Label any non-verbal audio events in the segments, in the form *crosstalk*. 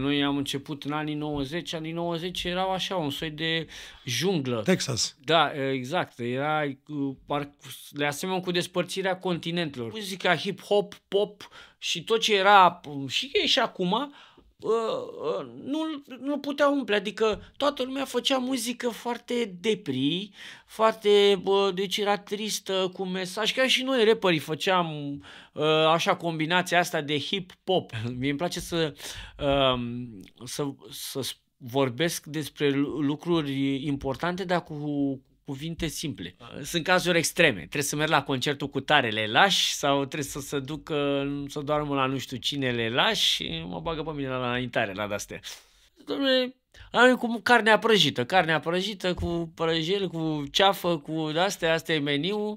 Noi am început în anii 90, anii 90 erau așa, un soi de junglă. Texas. Da, exact. Era, uh, le asemenea cu despărțirea continentelor. Muzica hip-hop, pop și tot ce era uh, și e și acum nu, ă, ă, nu putea umple, adică toată lumea făcea muzică foarte depri, foarte, deci era tristă, cu mesaj, chiar și noi rapperii făceam ă, așa combinația asta de hip-pop. Mie îmi place să, să, să vorbesc despre lucruri importante, dar cu cuvinte simple. Sunt cazuri extreme. Trebuie să merg la concertul cu tare, le lași sau trebuie să se ducă să doarmă la nu știu cine, le lași și mă bagă pe mine la înaintare, la de-astea. Dom'le, am cu carnea prăjită, carnea prăjită cu prăjel, cu ceafă, cu astea, asta e meniu.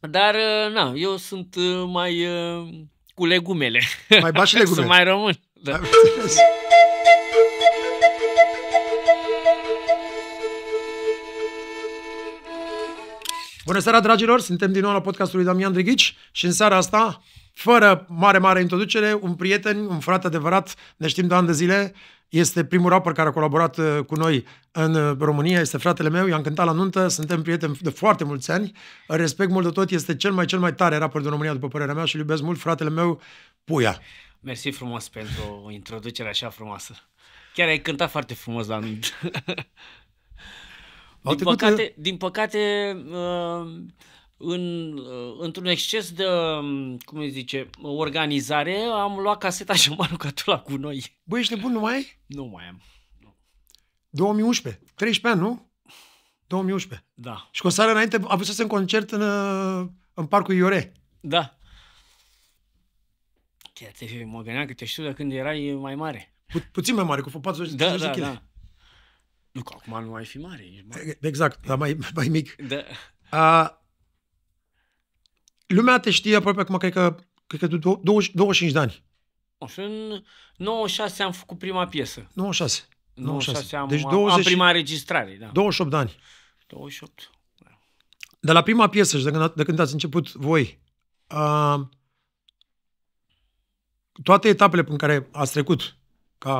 Dar, na, eu sunt uh, mai uh, cu legumele. Mai bași *laughs* legumele. să mai rămân. Da. *laughs* Bună seara, dragilor! Suntem din nou la podcastul lui Damian Drighici și în seara asta, fără mare, mare introducere, un prieten, un frate adevărat, ne știm de ani de zile, este primul rapper care a colaborat uh, cu noi în uh, România, este fratele meu, i-am cântat la nuntă, suntem prieteni de foarte mulți ani, respect mult de tot, este cel mai, cel mai tare rapper din România, după părerea mea, și iubesc mult fratele meu, Puia. Mersi frumos pentru introducerea așa frumoasă. Chiar ai cântat foarte frumos la nuntă. *laughs* Au din, păcate, de... Uh, din păcate, uh, în, uh, într-un exces de, um, cum se zice, organizare, am luat caseta și am aruncat la cu noi. Băi, ești nebun, nu mai ai? Nu mai am. 2011, 13 ani, nu? 2011. Da. Și cu o seară înainte a să un concert în, în parcul Iore. Da. Chiar te mă gândeam că te știu de când erai mai mare. Pu- puțin mai mare, cu 40 da, de da, kg. Da. Nu, că acum nu ai fi mare. mare. Exact, dar mai, *laughs* mai mic. Da. A, lumea te știe aproape acum, cred că, cred că 20, 25 de ani. Și în 96 am făcut prima piesă. 96. 96 am, deci 20, am prima înregistrare. Da. 28 de ani. 28. De la prima piesă și de când, de când ați început voi, a, toate etapele prin care ați trecut ca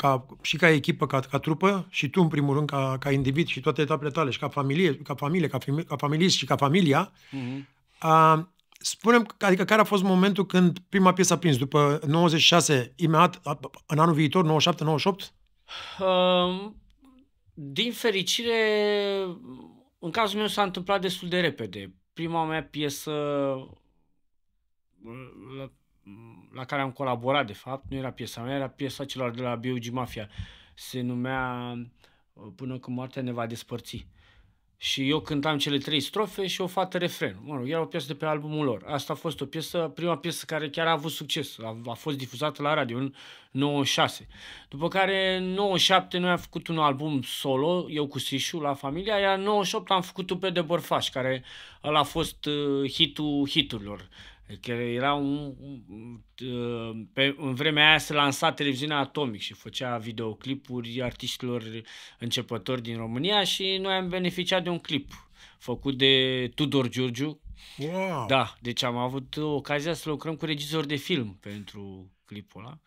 ca, și ca echipă, ca, ca trupă, și tu, în primul rând, ca, ca individ și toate etapele tale, și ca familie, ca familie, ca, fami, ca familist și ca familia, mm-hmm. a, spunem, adică care a fost momentul când prima piesă a prins? După 96, imediat, în anul viitor, 97, 98? Um, din fericire, în cazul meu s-a întâmplat destul de repede. Prima mea piesă la care am colaborat, de fapt, nu era piesa mea, era piesa celor de la B.U.G. Mafia. Se numea uh, Până când moartea ne va despărți. Și eu cântam cele trei strofe și o fată refren. Mă rog, era o piesă de pe albumul lor. Asta a fost o piesă, prima piesă care chiar a avut succes. A, a fost difuzată la radio în 96. După care în 97 noi am făcut un album solo, eu cu Sișu, la familia, iar în 98 am făcut un pe de Borfaș, care ăla a fost uh, hitul hiturilor. Uh, Adică era un, un, uh, pe, în vremea aia se lansa televiziunea Atomic și făcea videoclipuri artiștilor începători din România și noi am beneficiat de un clip făcut de Tudor Giurgiu. Wow. Da, deci am avut ocazia să lucrăm cu regizori de film pentru clipul ăla.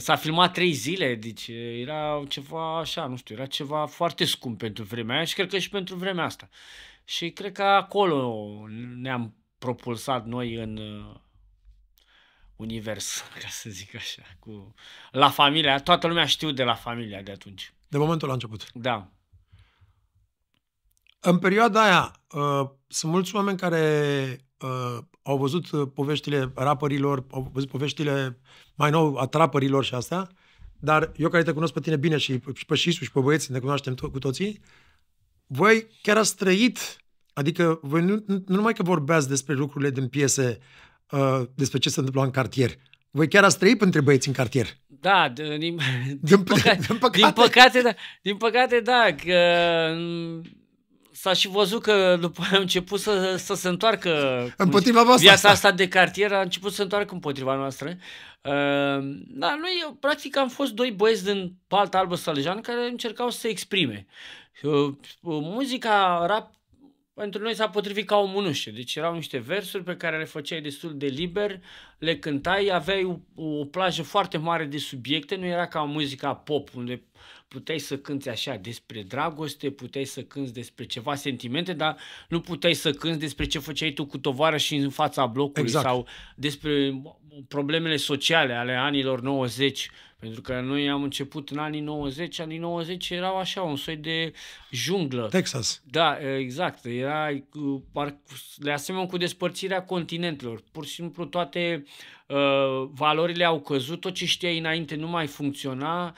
S-a filmat trei zile, deci era ceva așa, nu știu, era ceva foarte scump pentru vremea aia și cred că și pentru vremea asta. Și cred că acolo ne-am propulsat noi în uh, univers, *laughs* ca să zic așa, cu La Familia. Toată lumea știu de La Familia de atunci. De momentul la început. Da. În perioada aia, uh, sunt mulți oameni care uh, au văzut poveștile rapărilor, au văzut poveștile mai nou a trapărilor și astea, dar eu care te cunosc pe tine bine și, și pe Șisu și pe băieți, ne cunoaștem to- cu toții, voi chiar ați trăit Adică voi nu, nu numai că vorbeați despre lucrurile din piese, uh, despre ce se întâmplă în cartier, voi chiar ați trăit între băieți în cartier. Da, din, din, din, păcate, din păcate. Din păcate, da. Din păcate, da că, mm, s-a și văzut că după a început să, să se întoarcă împotriva voastră. Viața asta de cartier a început să se întoarcă împotriva noastră. Uh, da, noi, eu, practic, am fost doi băieți din Palta Albă Salejan care încercau să se exprime. Uh, uh muzica rap pentru noi s-a potrivit ca o mânușă. Deci erau niște versuri pe care le făceai destul de liber, le cântai, aveai o, o plajă foarte mare de subiecte, nu era ca muzica pop, unde puteai să cânti așa despre dragoste, puteai să cânti despre ceva sentimente, dar nu puteai să cânti despre ce făceai tu cu tovară și în fața blocului exact. sau despre problemele sociale ale anilor 90 pentru că noi am început în anii 90, anii 90 erau așa, un soi de junglă. Texas. Da, exact. Era, le asemenea cu despărțirea continentelor. Pur și simplu toate uh, valorile au căzut, tot ce știai înainte nu mai funcționa.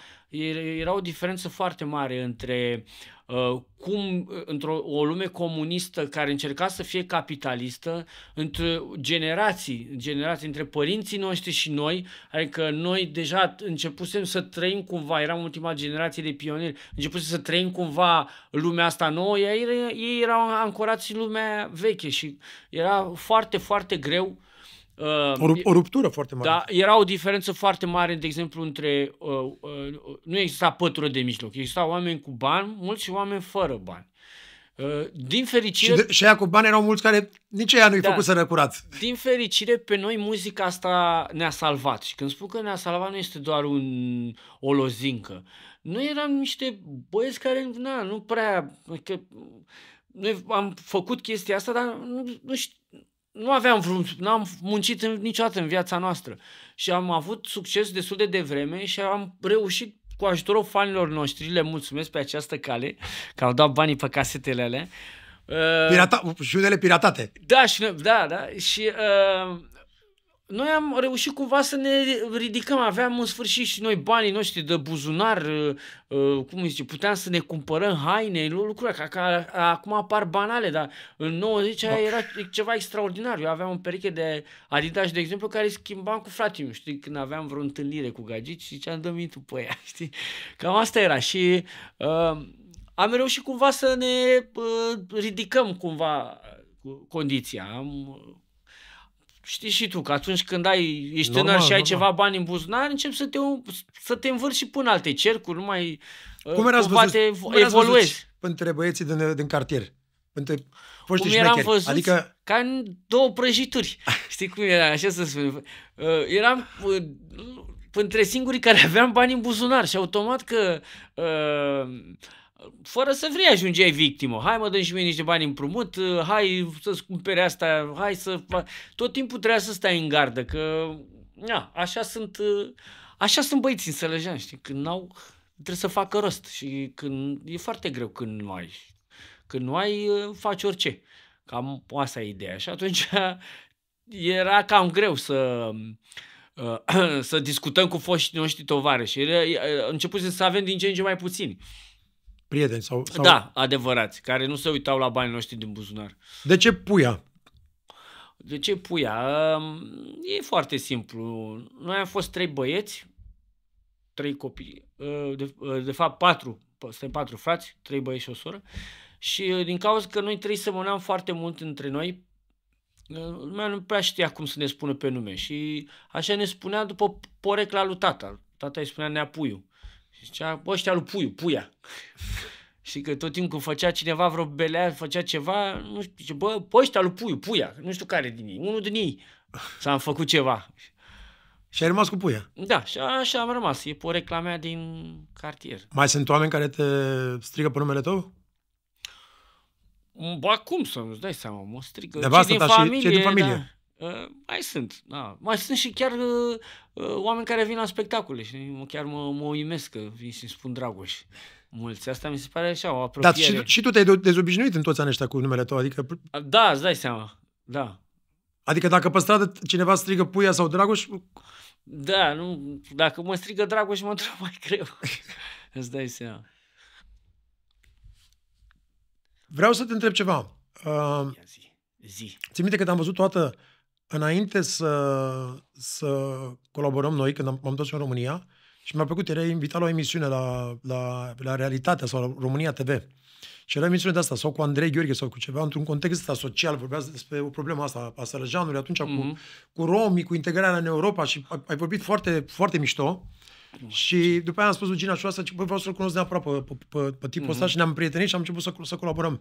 Era o diferență foarte mare între uh, Uh, cum uh, într-o o lume comunistă care încerca să fie capitalistă, între generații, generații între părinții noștri și noi, adică noi deja începusem să trăim cumva, eram ultima generație de pionieri, începusem să trăim cumva lumea asta nouă, ei, ei erau ancorați în lumea veche și era foarte, foarte greu uh, Uh, o, o ruptură foarte mare. Da, era o diferență foarte mare, de exemplu, între... Uh, uh, nu exista pătură de mijloc. Existau oameni cu bani, mulți și oameni fără bani. Uh, din fericire... Și, de, și aia cu bani erau mulți care nici ea nu-i da, făcut să răcurat. Din fericire, pe noi muzica asta ne-a salvat. Și când spun că ne-a salvat, nu este doar un, o lozincă. Noi eram niște băieți care, na, nu prea... Că, noi am făcut chestia asta, dar nu, nu știu nu aveam vreun, n-am muncit în, niciodată în viața noastră și am avut succes destul de devreme și am reușit cu ajutorul fanilor noștri, le mulțumesc pe această cale, că au dat banii pe casetele alea. Pirata, și unele piratate. Da, și, da, da. Și uh, noi am reușit cumva să ne ridicăm, aveam în sfârșit și noi banii noștri de buzunar, uh, uh, cum zice, puteam să ne cumpărăm haine, lucruri ca, ca acum apar banale, dar în 90 era ceva extraordinar. Eu aveam un pereche de Adidas, de exemplu, care schimbam cu fratele meu, știi, când aveam vreo întâlnire cu gagici și ce am dă tu pe ea, *laughs* știi? Cam asta era și uh, am reușit cumva să ne uh, ridicăm cumva uh, condiția. Am, știi și tu că atunci când ai, ești normal, tânăr și ai normal. ceva bani în buzunar, începi să te, să te învârți și până alte cercuri, nu mai cum uh, erați văzut, poate cum evoluezi. Văzut între băieții din, din cartier? Între cum eram văzut, adică... ca în două prăjituri. *laughs* Știi cum era, așa să spun. Uh, eram uh, între singurii care *laughs* aveam bani în buzunar și automat că uh, fără să vrei ajungeai victimă. Hai mă, dă și mie niște bani împrumut, uh, hai să-ți cumpere asta, hai să... Tot timpul trebuia să stai în gardă, că... Na, așa sunt... Uh, așa sunt băieții Sălăjean, știi? Când au Trebuie să facă rost și când... E foarte greu când nu ai. Când nu ai, uh, faci orice. Cam asta e ideea. Și atunci *laughs* era cam greu să *clears throat* să discutăm cu foștii noștri tovarăși. Începusem să avem din ce în ce mai puțini prieteni sau, sau... Da, adevărați, care nu se uitau la banii noștri din buzunar. De ce puia? De ce puia? E foarte simplu. Noi am fost trei băieți, trei copii, ă, de, ă, de fapt patru, suntem patru frați, trei băieți și o soră, și ă, din cauza că noi trei semăneam foarte mult între noi, lumea nu prea știa cum să ne spună pe nume și așa ne spunea după porecla lui tata. Tata îi spunea Neapuiu. Și zicea, ăștia lui Puiu, Puia. *laughs* Și că tot timpul când făcea cineva vreo belea, făcea ceva, nu știu, zice, bă, ăștia lui Puiu, Puia, nu știu care din ei, unul din ei s-a făcut ceva. Și ai rămas cu puia. Da, și așa am rămas. E pe reclamea din cartier. Mai sunt oameni care te strigă pe numele tău? Ba cum să nu-ți dai seama, mă strigă. De ce din familie, și din familie. Da. Ă, mai sunt, da. Mai sunt și chiar uh, oameni care vin la spectacole și chiar mă, mă uimesc că vin și spun Dragoș. Mulți. Asta mi se pare așa o apropiere. Dar și, și tu te-ai dezobișnuit în toți anii ăștia cu numele tău, adică... Da, îți dai seama, da. Adică dacă pe stradă cineva strigă Puia sau Dragoș... Da, nu, dacă mă strigă Dragoș mă întreb mai greu. *laughs* îți dai seama. Vreau să te întreb ceva. Uh, Ia zi. Zi. Ți minte că am văzut toată uh, înainte să, să colaborăm noi, când am, am dus în România, și mi-a plăcut, erai invitat la o emisiune la, la, la Realitatea sau la România TV. Și era emisiune de asta, sau cu Andrei Gheorghe sau cu ceva, într-un context asta social, vorbea despre o problemă asta a sărăjanului, atunci mm-hmm. cu, mhm. cu romii, cu integrarea în Europa și ai, ai vorbit foarte, foarte mișto. Mm-hmm. Și după aia am spus lui Gina și asta, bă, vreau să-l cunosc neapărat pe, pe, pe, pe tipul mm-hmm. ăsta și ne-am prietenit și am început să, să colaborăm.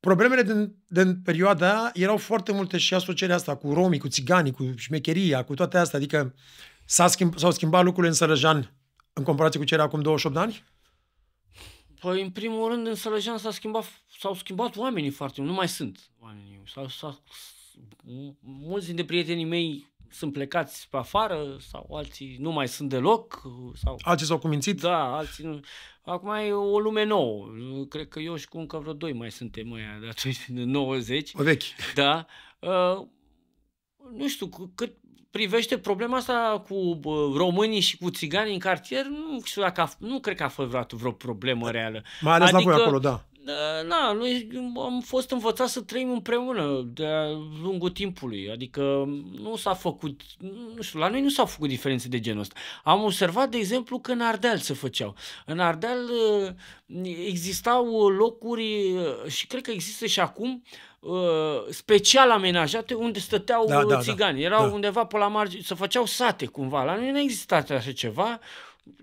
Problemele din, din perioada aia erau foarte multe și asocierea asta cu romii, cu țiganii, cu șmecheria, cu toate astea. Adică s-a schimb, s-au schimbat lucrurile în Sărăjan în comparație cu ce era acum 28 de ani? Păi, în primul rând, în Sălăjean s-a schimbat, s-au schimbat oamenii foarte mult. Nu mai sunt oamenii. S-a, s-a, mulți dintre prietenii mei sunt plecați pe afară sau alții nu mai sunt deloc. Sau... Alții s-au cumințit? Da, alții nu. Acum e o lume nouă. Cred că eu și cu încă vreo doi mai suntem ăia de atunci, de 90. O vechi. Da. Uh, nu știu, cât privește problema asta cu românii și cu țiganii în cartier, nu știu dacă a, nu cred că a fost vreodată vreo problemă da. reală. Mai ales adică, la voi adică acolo, da. Ă, na, noi am fost învățați să trăim împreună de-a lungul timpului, adică nu s-a făcut, nu știu, la noi nu s-au făcut diferențe de genul ăsta. Am observat, de exemplu, că în Ardeal se făceau. În Ardeal ă, existau locuri ă, și cred că există și acum special amenajate unde stăteau da, da, da. țigani. Da, Erau da. undeva pe la margine, se făceau sate cumva. La noi nu exista așa ceva,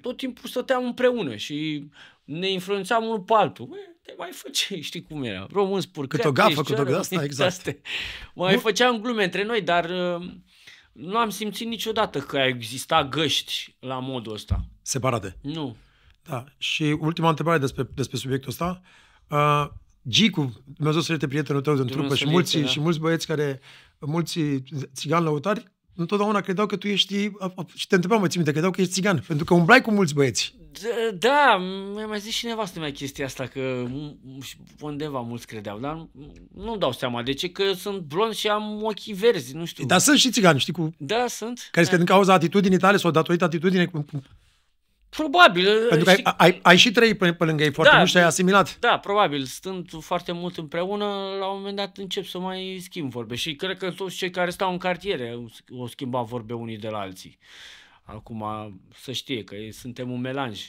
tot timpul stăteam împreună și ne influențam unul pe altul. te mai făceai, știi cum era. Român spur, cât o gafă, cât o gafă, *laughs* exact. Mai nu... făceam glume între noi, dar uh, nu am simțit niciodată că a existat găști la modul ăsta. Separate. Nu. Da. Și ultima întrebare despre, despre subiectul ăsta. Uh, Gicu, Dumnezeu să prietenul tău din trupă și mulți, da. și mulți băieți care, mulți țigani lăutari, întotdeauna credeau că tu ești... Și te întrebam, mă țin minte, credeau că ești țigan, pentru că umblai cu mulți băieți. Da, mi-a mai zis și nevastă mea chestia asta, că undeva mulți credeau, dar nu-mi dau seama de ce, că sunt blond și am ochii verzi, nu știu. Dar sunt și țigani, știi cu... Da, sunt. Crezi că din cauza atitudinii tale sau datorită atitudinii Probabil. Pentru că ai, ai, ai și trăit pe, pe lângă ei foarte da, mult și ai da, asimilat. Da, probabil. Stând foarte mult împreună, la un moment dat încep să mai schimb vorbe. Și cred că toți cei care stau în cartiere o schimba vorbe unii de la alții. Uh, Acum să știe că suntem un melanj.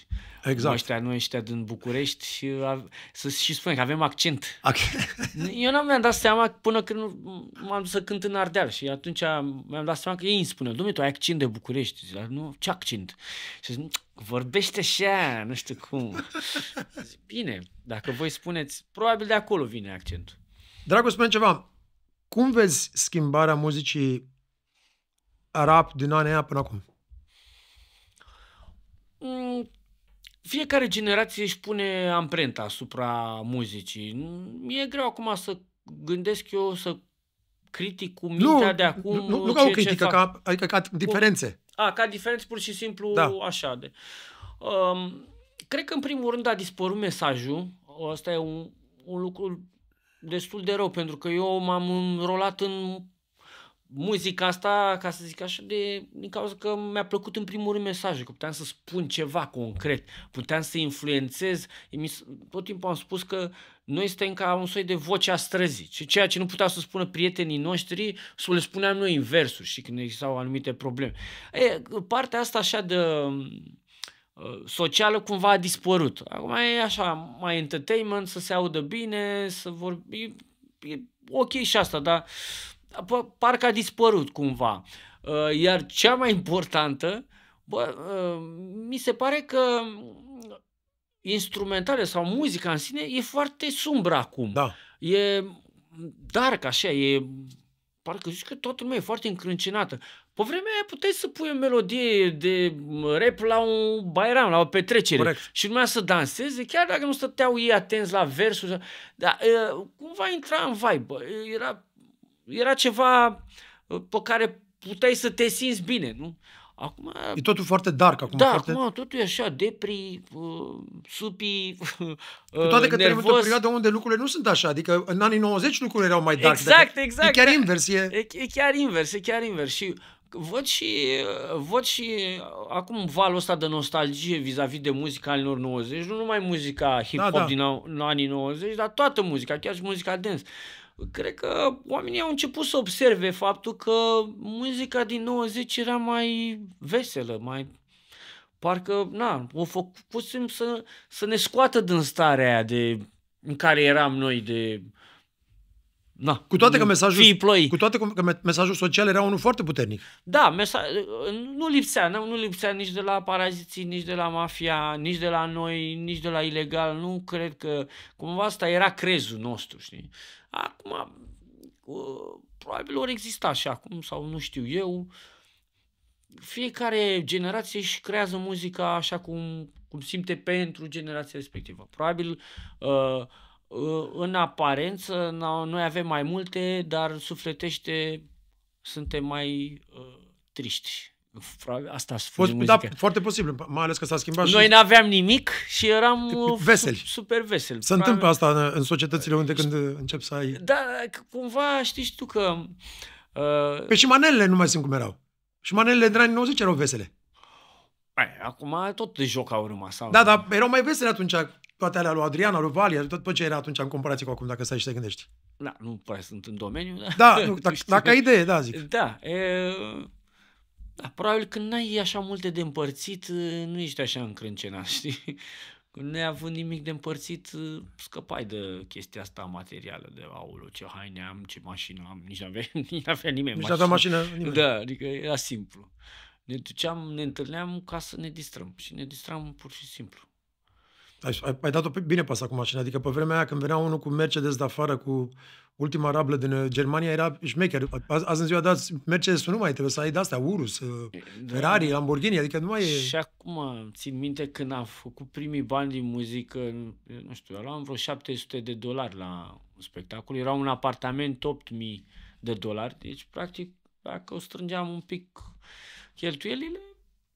Exact. Ăștia, noi ăștia din București și să și spun că avem accent. Okay. *laughs* Eu n-am mi-am dat seama până când m-am dus să cânt în Ardeal și atunci mi-am dat seama că ei îmi spuneau, Dumne, tu ai accent de București. Zic, nu, ce accent? Și zic, vorbește așa, nu știu cum. Zic, bine, dacă voi spuneți, probabil de acolo vine accentul. Dragul, spune ceva. Cum vezi schimbarea muzicii rap din anii aia până acum? Mm, fiecare generație își pune amprenta asupra muzicii. mi mm, E greu acum să gândesc eu să critic cu mintea nu, de acum. Nu, nu, nu ca o critică, ca, adică ca diferențe. Cu, a, ca diferențe pur și simplu da. așa de. Um, cred că în primul rând a dispărut mesajul. Asta e un, un lucru destul de rău, pentru că eu m-am înrolat în muzica asta, ca să zic așa, de, din cauza că mi-a plăcut în primul rând mesajul, că puteam să spun ceva concret, puteam să influențez. Tot timpul am spus că noi suntem ca un soi de voce a străzii și ceea ce nu puteau să spună prietenii noștri, să le spuneam noi inversul și când existau anumite probleme. E, partea asta așa de uh, socială cumva a dispărut. Acum e așa, mai entertainment, să se audă bine, să vorbi, e ok și asta, dar parcă a dispărut cumva. Uh, iar cea mai importantă, bă, uh, mi se pare că instrumentale sau muzica în sine e foarte sumbră acum. Da. E dark așa, e parcă zici că toată lumea e foarte încrâncenată. Pe vremea aia puteai să pui o melodie de rap la un bairam, la o petrecere Corect. și lumea să danseze, chiar dacă nu stăteau ei atenți la versuri. Dar uh, cumva intra în vibe, era era ceva uh, pe care puteai să te simți bine, nu? Acum, e totul foarte dark acum. Da, foarte... acum totul e așa, depri, uh, supi, uh, Cu toate că trebuie o perioadă unde lucrurile nu sunt așa, adică în anii 90 lucrurile erau mai dark. Exact, dacă... exact. E chiar da. invers. E... E, e chiar invers, e chiar invers. Și văd și, văd și acum valul ăsta de nostalgie vis-a-vis de muzica anilor 90, nu numai muzica da, hip-hop da, da. din anii 90, dar toată muzica, chiar și muzica dance cred că oamenii au început să observe faptul că muzica din 90 era mai veselă, mai parcă, na, o făcusem să, să ne scoată din starea aia de, în care eram noi de Na, cu toate că mesajul, cu toate că mesajul social era unul foarte puternic. Da, mesa- nu lipsea, nu, nu lipsea nici de la paraziții, nici de la mafia, nici de la noi, nici de la ilegal, nu cred că cumva asta era crezul nostru, știi? Uh, Acum, probabil ori exista și acum, sau nu știu eu, fiecare generație își creează muzica așa cum, cum simte pentru generația respectivă. Probabil uh, uh, în aparență noi avem mai multe, dar sufletește suntem mai uh, triști. Asta spune Fost, Da, foarte posibil, mai ales că s-a schimbat Noi și... nu aveam nimic și eram uh, veseli. super veseli. Se Probabil... întâmplă asta în, în societățile unde când încep să ai... Da, cumva știi tu că... Uh... Pe păi și manelele nu mai sunt cum erau. Și manelele din anii 90 erau vesele. Păi, acum tot de joc au rămas. da, dar erau mai vesele atunci toate alea lui Adriana, lui Valia, tot, ce era atunci în comparație cu acum, dacă stai și te gândești. Da, nu prea sunt în domeniu. Da, Da, *laughs* nu, dacă, dacă ai idee, da, zic. Da, e, da, probabil când n-ai așa multe de împărțit, ă, nu ești așa încrâncenat, *laughs* știi? Când nu ai avut nimic de împărțit, ă, scăpai de chestia asta materială, de aulă, ce haine am, ce mașină am, nici nu avea *laughs* nici n-avea nimeni nici mașină. mașină nimeni. Da, adică era simplu. Ne duceam, ne întâlneam ca să ne distrăm și ne distram pur și simplu. Ai, ai, ai dat-o bine pe asta cu mașina, adică pe vremea aia când venea unul cu Mercedes de afară, cu ultima rablă din uh, Germania era șmecher. Azi în ziua de mercedes nu mai trebuie să ai de-astea, Urus, uh, da. Ferrari, Lamborghini, adică nu mai e... Și acum țin minte când am făcut primii bani din muzică, nu știu, luam vreo 700 de dolari la un spectacol, era un apartament 8000 de dolari, deci practic dacă o strângeam un pic cheltuielile,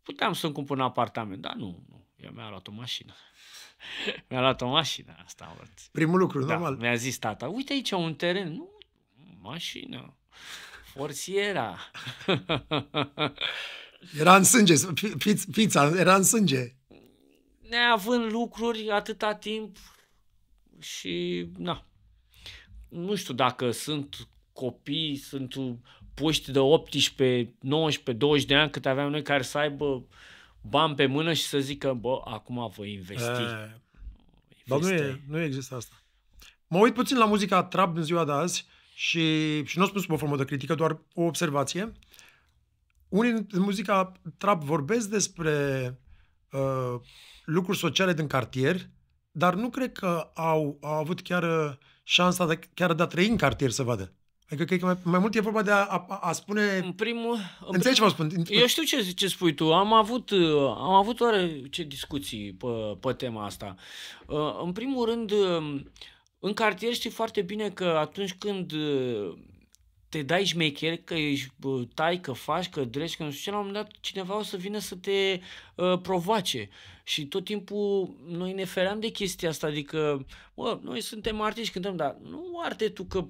puteam să-mi cumpăr un apartament, dar nu, nu, ea mi-a luat o mașină. *laughs* Mi-a luat o mașină asta. Primul lucru, da, normal. Mi-a zis tata, uite aici un teren. Nu, mașină. forțiera, *laughs* era în sânge, pizza era în sânge. Neavând lucruri atâta timp și, na, nu știu dacă sunt copii, sunt puști de 18, 19, 20 de ani cât aveam noi care să aibă uh, bani pe mână și să zică, bă, acum voi investi. E, eh, dar nu, e, nu există asta. Mă uit puțin la muzica trap în ziua de azi și, și nu o spun sub o formă de critică, doar o observație. Unii în muzica trap vorbesc despre uh, lucruri sociale din cartier, dar nu cred că au, au avut chiar eh, șansa de, chiar de a trăi în cartier să vadă. Adică cred că mai, mai mult e vorba de a, a, a spune... În primul... Înțelegi ce vă spun? Eu știu ce, ce spui tu. Am avut, uh, am avut oare ce discuții pe, pe tema asta. Uh, în primul rând, um, în cartier știi foarte bine că atunci când uh, te dai șmecher, că ești tai, că faci, că drești, că nu știu ce, la un moment dat cineva o să vină să te provoace. Și tot timpul noi ne feream de chestia asta, adică, bă, noi suntem artiști, cântăm, dar nu arte tu că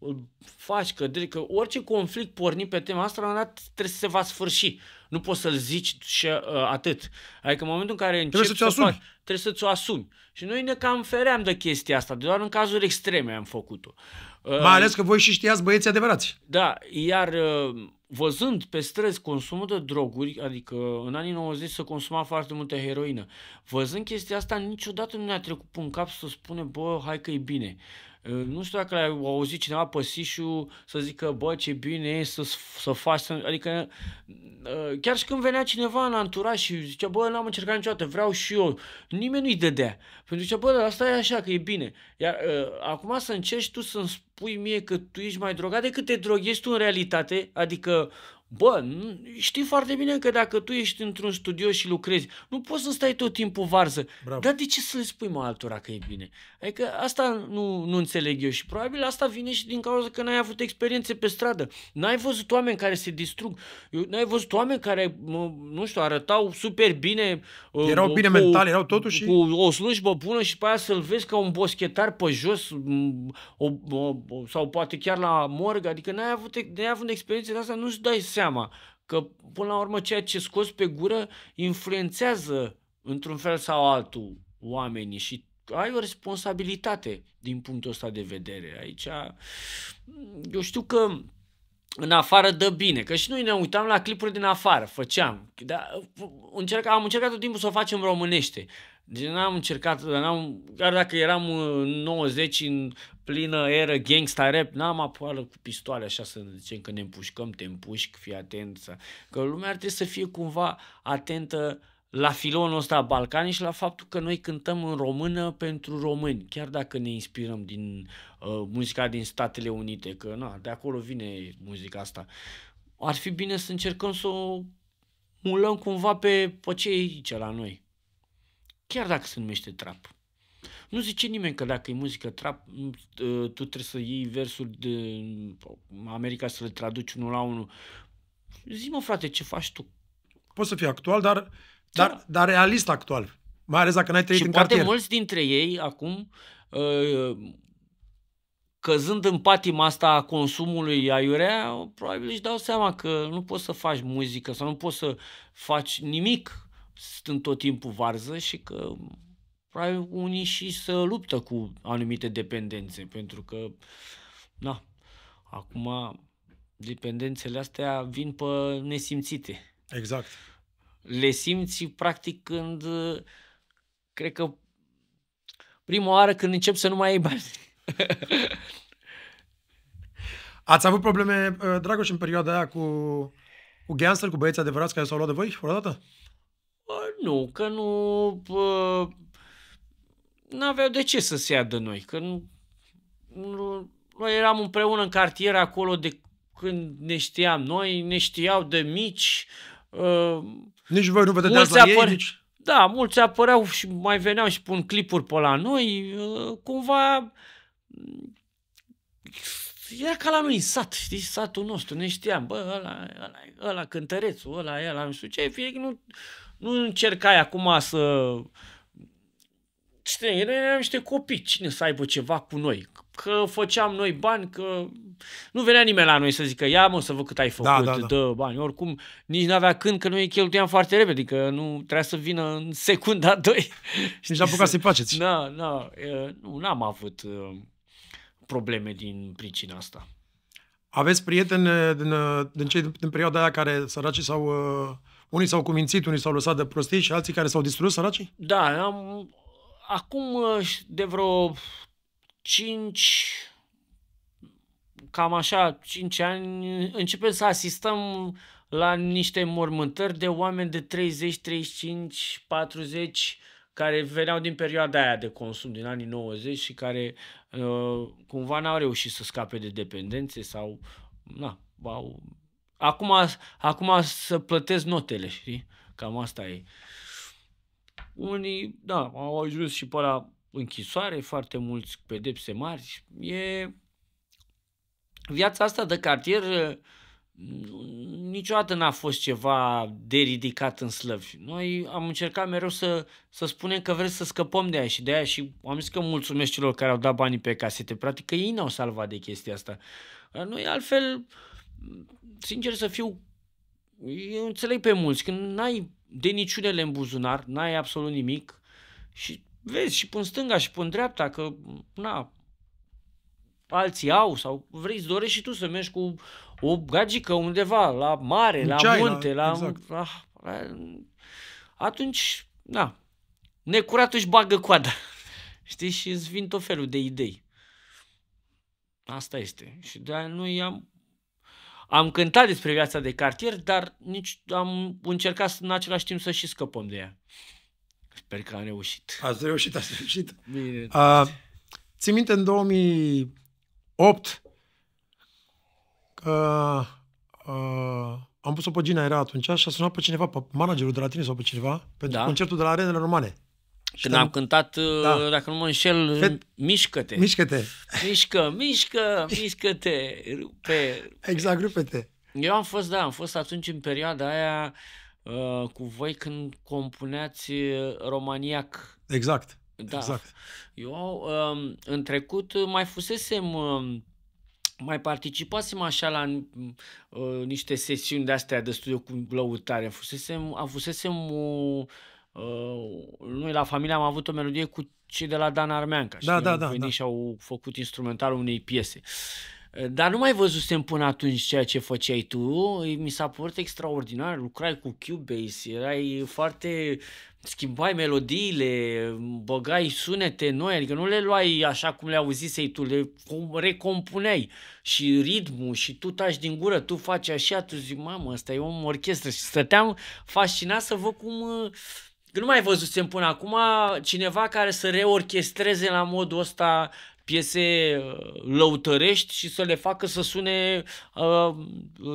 îl faci căderi, că orice conflict porni pe tema asta, la un dat trebuie să se va sfârși. Nu poți să-l zici și uh, atât. Adică în momentul în care începi trebuie să-ți să faci, trebuie să-ți o asumi. Și noi ne cam feream de chestia asta, doar în cazuri extreme am făcut-o. Uh, Mai ales că voi și știați băieți adevărați. Da, iar uh, văzând pe străzi consumul de droguri, adică în anii 90 se consuma foarte multă heroină, văzând chestia asta, niciodată nu ne-a trecut în cap să spune, bă, hai că e bine. Uh, Ă, nu știu dacă l-a auzit cineva pe Sișu să zică, bă, ce bine e să, să faci, să... adică ă, chiar și când venea cineva în anturaj și zicea, bă, n-am încercat niciodată, vreau și eu, nimeni nu-i dădea. Pentru că, bă, asta e așa, că e bine. Iar uh, acum să încerci tu să-mi spui mie că tu ești mai drogat decât te droghezi tu în realitate, adică Bă, știi foarte bine că dacă tu ești într-un studio și lucrezi, nu poți să stai tot timpul varză. Bravo. Dar de ce să le spui mai altora că e bine? Adică asta nu, nu înțeleg eu și probabil asta vine și din cauza că n-ai avut experiențe pe stradă. N-ai văzut oameni care se distrug. N-ai văzut oameni care, nu știu, arătau super bine. Uh, erau cu, bine mental, erau totuși... Cu o slujbă bună și pe aia să-l vezi ca un boschetar pe jos o, o, sau poate chiar la morg. Adică n-ai avut, n-ai avut experiențe de asta, nu-ți dai seama că, până la urmă, ceea ce scoți pe gură influențează, într-un fel sau altul, oamenii și ai o responsabilitate din punctul ăsta de vedere. Aici, eu știu că în afară dă bine, că și noi ne uitam la clipuri din afară, făceam, dar uh, încerc, am încercat tot timpul să o facem românește deci N-am încercat, n-am, chiar dacă eram în 90 în plină era gangsta rap, n-am apuală cu pistoale așa să zicem că ne împușcăm, te împușc, fii atent. Să... Că lumea ar trebui să fie cumva atentă la filonul ăsta balcanic și la faptul că noi cântăm în română pentru români, chiar dacă ne inspirăm din uh, muzica din Statele Unite, că na, de acolo vine muzica asta. Ar fi bine să încercăm să o mulăm cumva pe, pe cei aici la noi chiar dacă se numește trap. Nu zice nimeni că dacă e muzică trap, ă, tu trebuie să iei versuri de America să le traduci unul la unul. Zi-mă, frate, ce faci tu? Poți să fie actual, dar, dar, da. dar realist actual. Mai ales dacă n-ai trăit și în poate mulți dintre ei acum ă, căzând în patima asta a consumului aiurea, probabil își dau seama că nu poți să faci muzică sau nu poți să faci nimic sunt tot timpul varză și că probabil unii și să luptă cu anumite dependențe, pentru că, na, acum dependențele astea vin pe nesimțite. Exact. Le simți practic când, cred că, prima oară când încep să nu mai ai bani. *laughs* Ați avut probleme, uh, Dragoș, în perioada aia cu, cu gangster, cu băieți adevărați care s-au luat de voi vreodată? Nu, că nu... Pă, n-aveau de ce să se ia de noi, că nu, nu... Noi eram împreună în cartier acolo de când ne știam noi, ne știau de mici. Uh, nici voi nu vă dădeați la apăr- ei? Nici... Da, mulți apăreau și mai veneau și pun clipuri pe la noi. Uh, cumva era ca la noi în sat, știi, satul nostru, ne știam, bă, ăla, ăla, ăla cântărețul, ăla, ăla, nu știu ce, fie nu, nu încercai acum să... Știi, Noi eram niște copii, cine să aibă ceva cu noi? Că făceam noi bani, că nu venea nimeni la noi să zică, ia mă să văd cât ai da, făcut, da, da, da. dă bani. Oricum, nici n-avea când, că noi cheltuiam foarte repede, că nu trebuia să vină în secunda, *laughs* doi. Nici apucat să-i faceți. Da, da, nu, n-am avut uh, probleme din pricina asta. Aveți prieteni din, uh, din, cei, din perioada aia care săracii s-au uh, unii s-au cumințit, unii s-au lăsat de prostii și alții care s-au distrus, săracii? Da, am, acum uh, de vreo 5, cam așa, 5 ani, începem să asistăm la niște mormântări de oameni de 30, 35, 40 care veneau din perioada aia de consum din anii 90 și care uh, cumva n-au reușit să scape de dependențe sau na, au acum, acum să plătesc notele, știi? Cam asta e. Unii, da, au ajuns și pe la închisoare, foarte mulți pedepse mari. E viața asta de cartier uh, niciodată n-a fost ceva de ridicat în slăvi. Noi am încercat mereu să, să spunem că vrem să scăpăm de aia și de aia și am zis că mulțumesc celor care au dat banii pe casete. Practic că ei ne-au salvat de chestia asta. Noi altfel uh, sincer să fiu, eu înțeleg pe mulți, când n-ai de niciunele în buzunar, n-ai absolut nimic și vezi și pun stânga și pun dreapta că, na, alții au sau vrei, dorești și tu să mergi cu o gagică undeva, la mare, la China, munte, la, exact. la, ah, la, Atunci, na, necurat își bagă coada, *laughs* știi, și îți vin tot felul de idei. Asta este. Și de-aia noi am am cântat despre viața de cartier, dar nici am încercat în același timp să și scăpăm de ea. Sper că am reușit. Ați reușit, ați reușit. Bine. A, țin minte în 2008 că a, am pus-o pe Gina, era atunci, și a sunat pe cineva, pe managerul de la tine sau pe cineva, pentru da. concertul de la Arenele Romane. Când am cântat, uh, da. dacă nu mă înșel, Fet... mișcă-te. Mișcă-te. Mișcă, mișcă, mișcă-te. Pe... Exact, rupe-te. Eu am fost, da, am fost atunci în perioada aia uh, cu voi când compuneați uh, Romaniac. Exact. Da. Exact. Eu uh, în trecut mai fusesem uh, mai participasem așa la uh, niște sesiuni de astea de studiu cu lăutare. Fusesem, fusesem... o, Uh, noi la familie am avut o melodie cu cei de la Dan Armeanca. Da, și da, da, da. și au făcut instrumentarul unei piese. Uh, dar nu mai văzusem până atunci ceea ce făceai tu, mi s-a părut extraordinar, lucrai cu Cubase, erai foarte, schimbai melodiile, băgai sunete noi, adică nu le luai așa cum le auzisei tu, le recompuneai și ritmul și tu tași din gură, tu faci așa, tu zici, mamă, ăsta e om orchestră și stăteam fascinat să văd cum uh, nu mai văzusem până acum cineva care să reorchestreze la modul ăsta piese uh, lăutărești și să le facă să sune uh,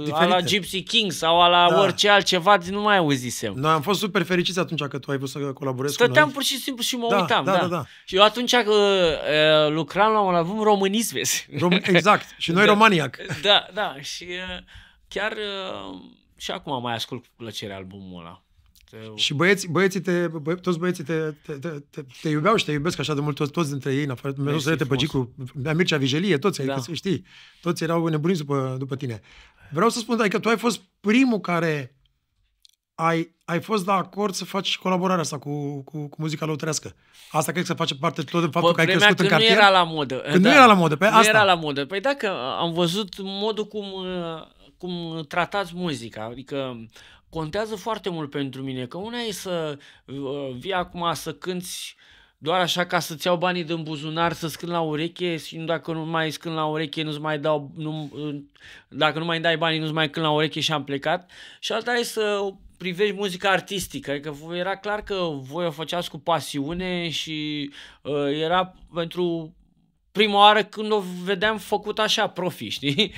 uh a la Gypsy King sau a la da. orice altceva, nu mai auzisem. Noi am fost super fericiți atunci că tu ai vrut să colaborezi Stăteam cu noi. pur și simplu și mă da, da uitam. Da, da. Da, da. Și eu atunci uh, lucram la un album românist, vezi. Rom- exact. Și noi da. romaniac. Da, da. Și uh, chiar uh, și acum mai ascult cu plăcere albumul ăla. Uh, și băieții, băieții te, băie, toți băieții te, te, te, te, iubeau și te iubesc așa de mult, toți, toți dintre ei, în afară, mereu să te păgi cu Mircea Vigelie, toți, adică da. adică, știi, toți erau nebuniți după, după tine. Vreau să spun, că adică, tu ai fost primul care ai, ai fost de acord să faci colaborarea asta cu, cu, cu muzica lăutărească. Asta cred că face parte tot din faptul că ai crescut în cartier. nu era la modă. Când da. nu era la modă, pe nu asta. era la modă. Păi dacă am văzut modul cum, uh, cum tratați muzica, adică uh, contează foarte mult pentru mine, că una e să uh, vii acum să cânti doar așa ca să-ți iau banii din buzunar, să scân la ureche și dacă nu mai scând la ureche, nu-ți mai dau, nu, uh, dacă nu mai dai banii, nu-ți mai cânt la ureche și am plecat. Și alta e să privești muzica artistică, adică era clar că voi o făceați cu pasiune și uh, era pentru prima oară când o vedeam făcut așa profi, știi?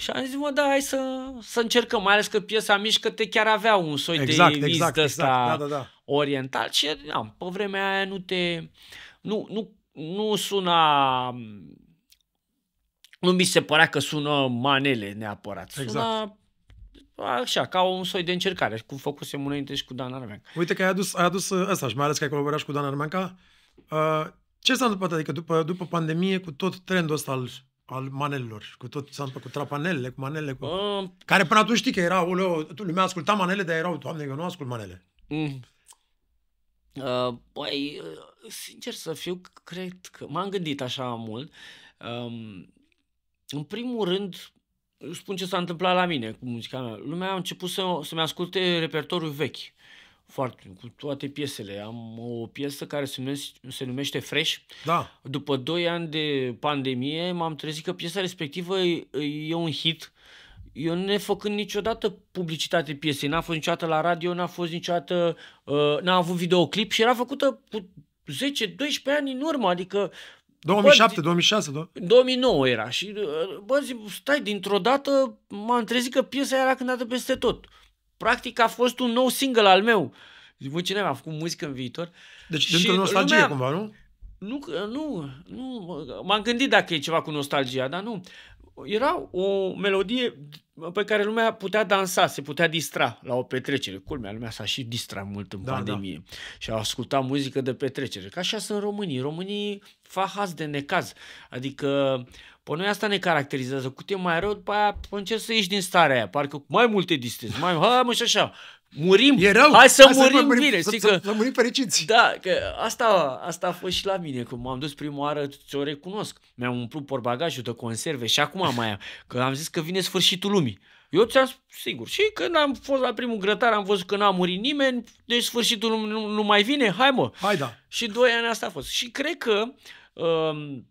Și am zis, mă, da, hai să, să încercăm, mai ales că piesa mișcă-te chiar avea un soi exact, de exact, exact, exact, da, da, da. oriental și da, pe vremea aia nu te... Nu, nu, nu suna... Nu mi se părea că sună manele neapărat. Suna exact. așa, ca un soi de încercare, cum făcusem înainte și cu Dan Armeanca. Uite că ai adus, ai adus uh, ăsta și mai ales că ai colaborat și cu Dan Armeanca. Uh, ce s-a întâmplat, adică după, după pandemie, cu tot trendul ăsta al al manelelor. Cu tot s-a întâmplat, cu trapanelele, cu manelele. Cu... Uh, Care până atunci știi că era, tu lumea asculta manele, dar erau, doamne, că nu ascult manele. Mm. Uh, băi, uh, sincer să fiu, cred că m-am gândit așa mult. Um, în primul rând, spun ce s-a întâmplat la mine cu muzica mea. Lumea a început să, să-mi asculte repertoriul vechi. Foarte, cu toate piesele. Am o piesă care se numește, se numește Fresh. Da. După 2 ani de pandemie m-am trezit că piesa respectivă e un hit. Eu ne făcând niciodată publicitate piesei, n-a fost niciodată la radio, n-a fost niciodată, uh, n-a avut videoclip și era făcută cu 10-12 ani în urmă, adică 2007, bă, 2006, do- 2009 era și uh, bă, zi, stai, dintr-o dată m-am trezit că piesa era cântată peste tot practic a fost un nou single al meu. Zic, bă, cine mi-a făcut muzică în viitor? Deci, dintr-o nostalgie, lumea, cumva, nu? Nu, nu, nu, m-am gândit dacă e ceva cu nostalgia, dar nu. Era o melodie pe care lumea putea dansa, se putea distra la o petrecere. Culmea, lumea s-a și distra mult în da, da. pandemie da. și a ascultat muzică de petrecere. Ca așa sunt românii. Românii fac haz de necaz. Adică uh, Păi noi asta ne caracterizează. Cu tine mai rău, după aia încerci să ieși din starea aia. Parcă mai multe distanțe. mai... Ha, mă, și așa. Murim, e rău. hai să hai murim, să murim bine. Să, că, să, să murim fericiți. Da, că asta, asta a fost și la mine. Când m-am dus prima oară, ți-o recunosc. Mi-am umplut porbagajul de conserve și acum mai am. Că am zis că vine sfârșitul lumii. Eu ți-am spus, sigur. Și când am fost la primul grătar, am văzut că n-a murit nimeni, deci sfârșitul nu, nu, nu mai vine, hai mă. Hai da. Și doi ani asta a fost. Și cred că... Um,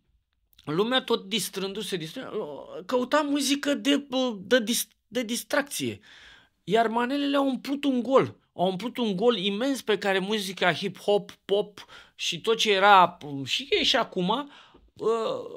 lumea tot distrându-se, distrându căuta muzică de, de, de distracție. Iar manelele au umplut un gol. Au umplut un gol imens pe care muzica hip-hop, pop și tot ce era și ei și acum ă,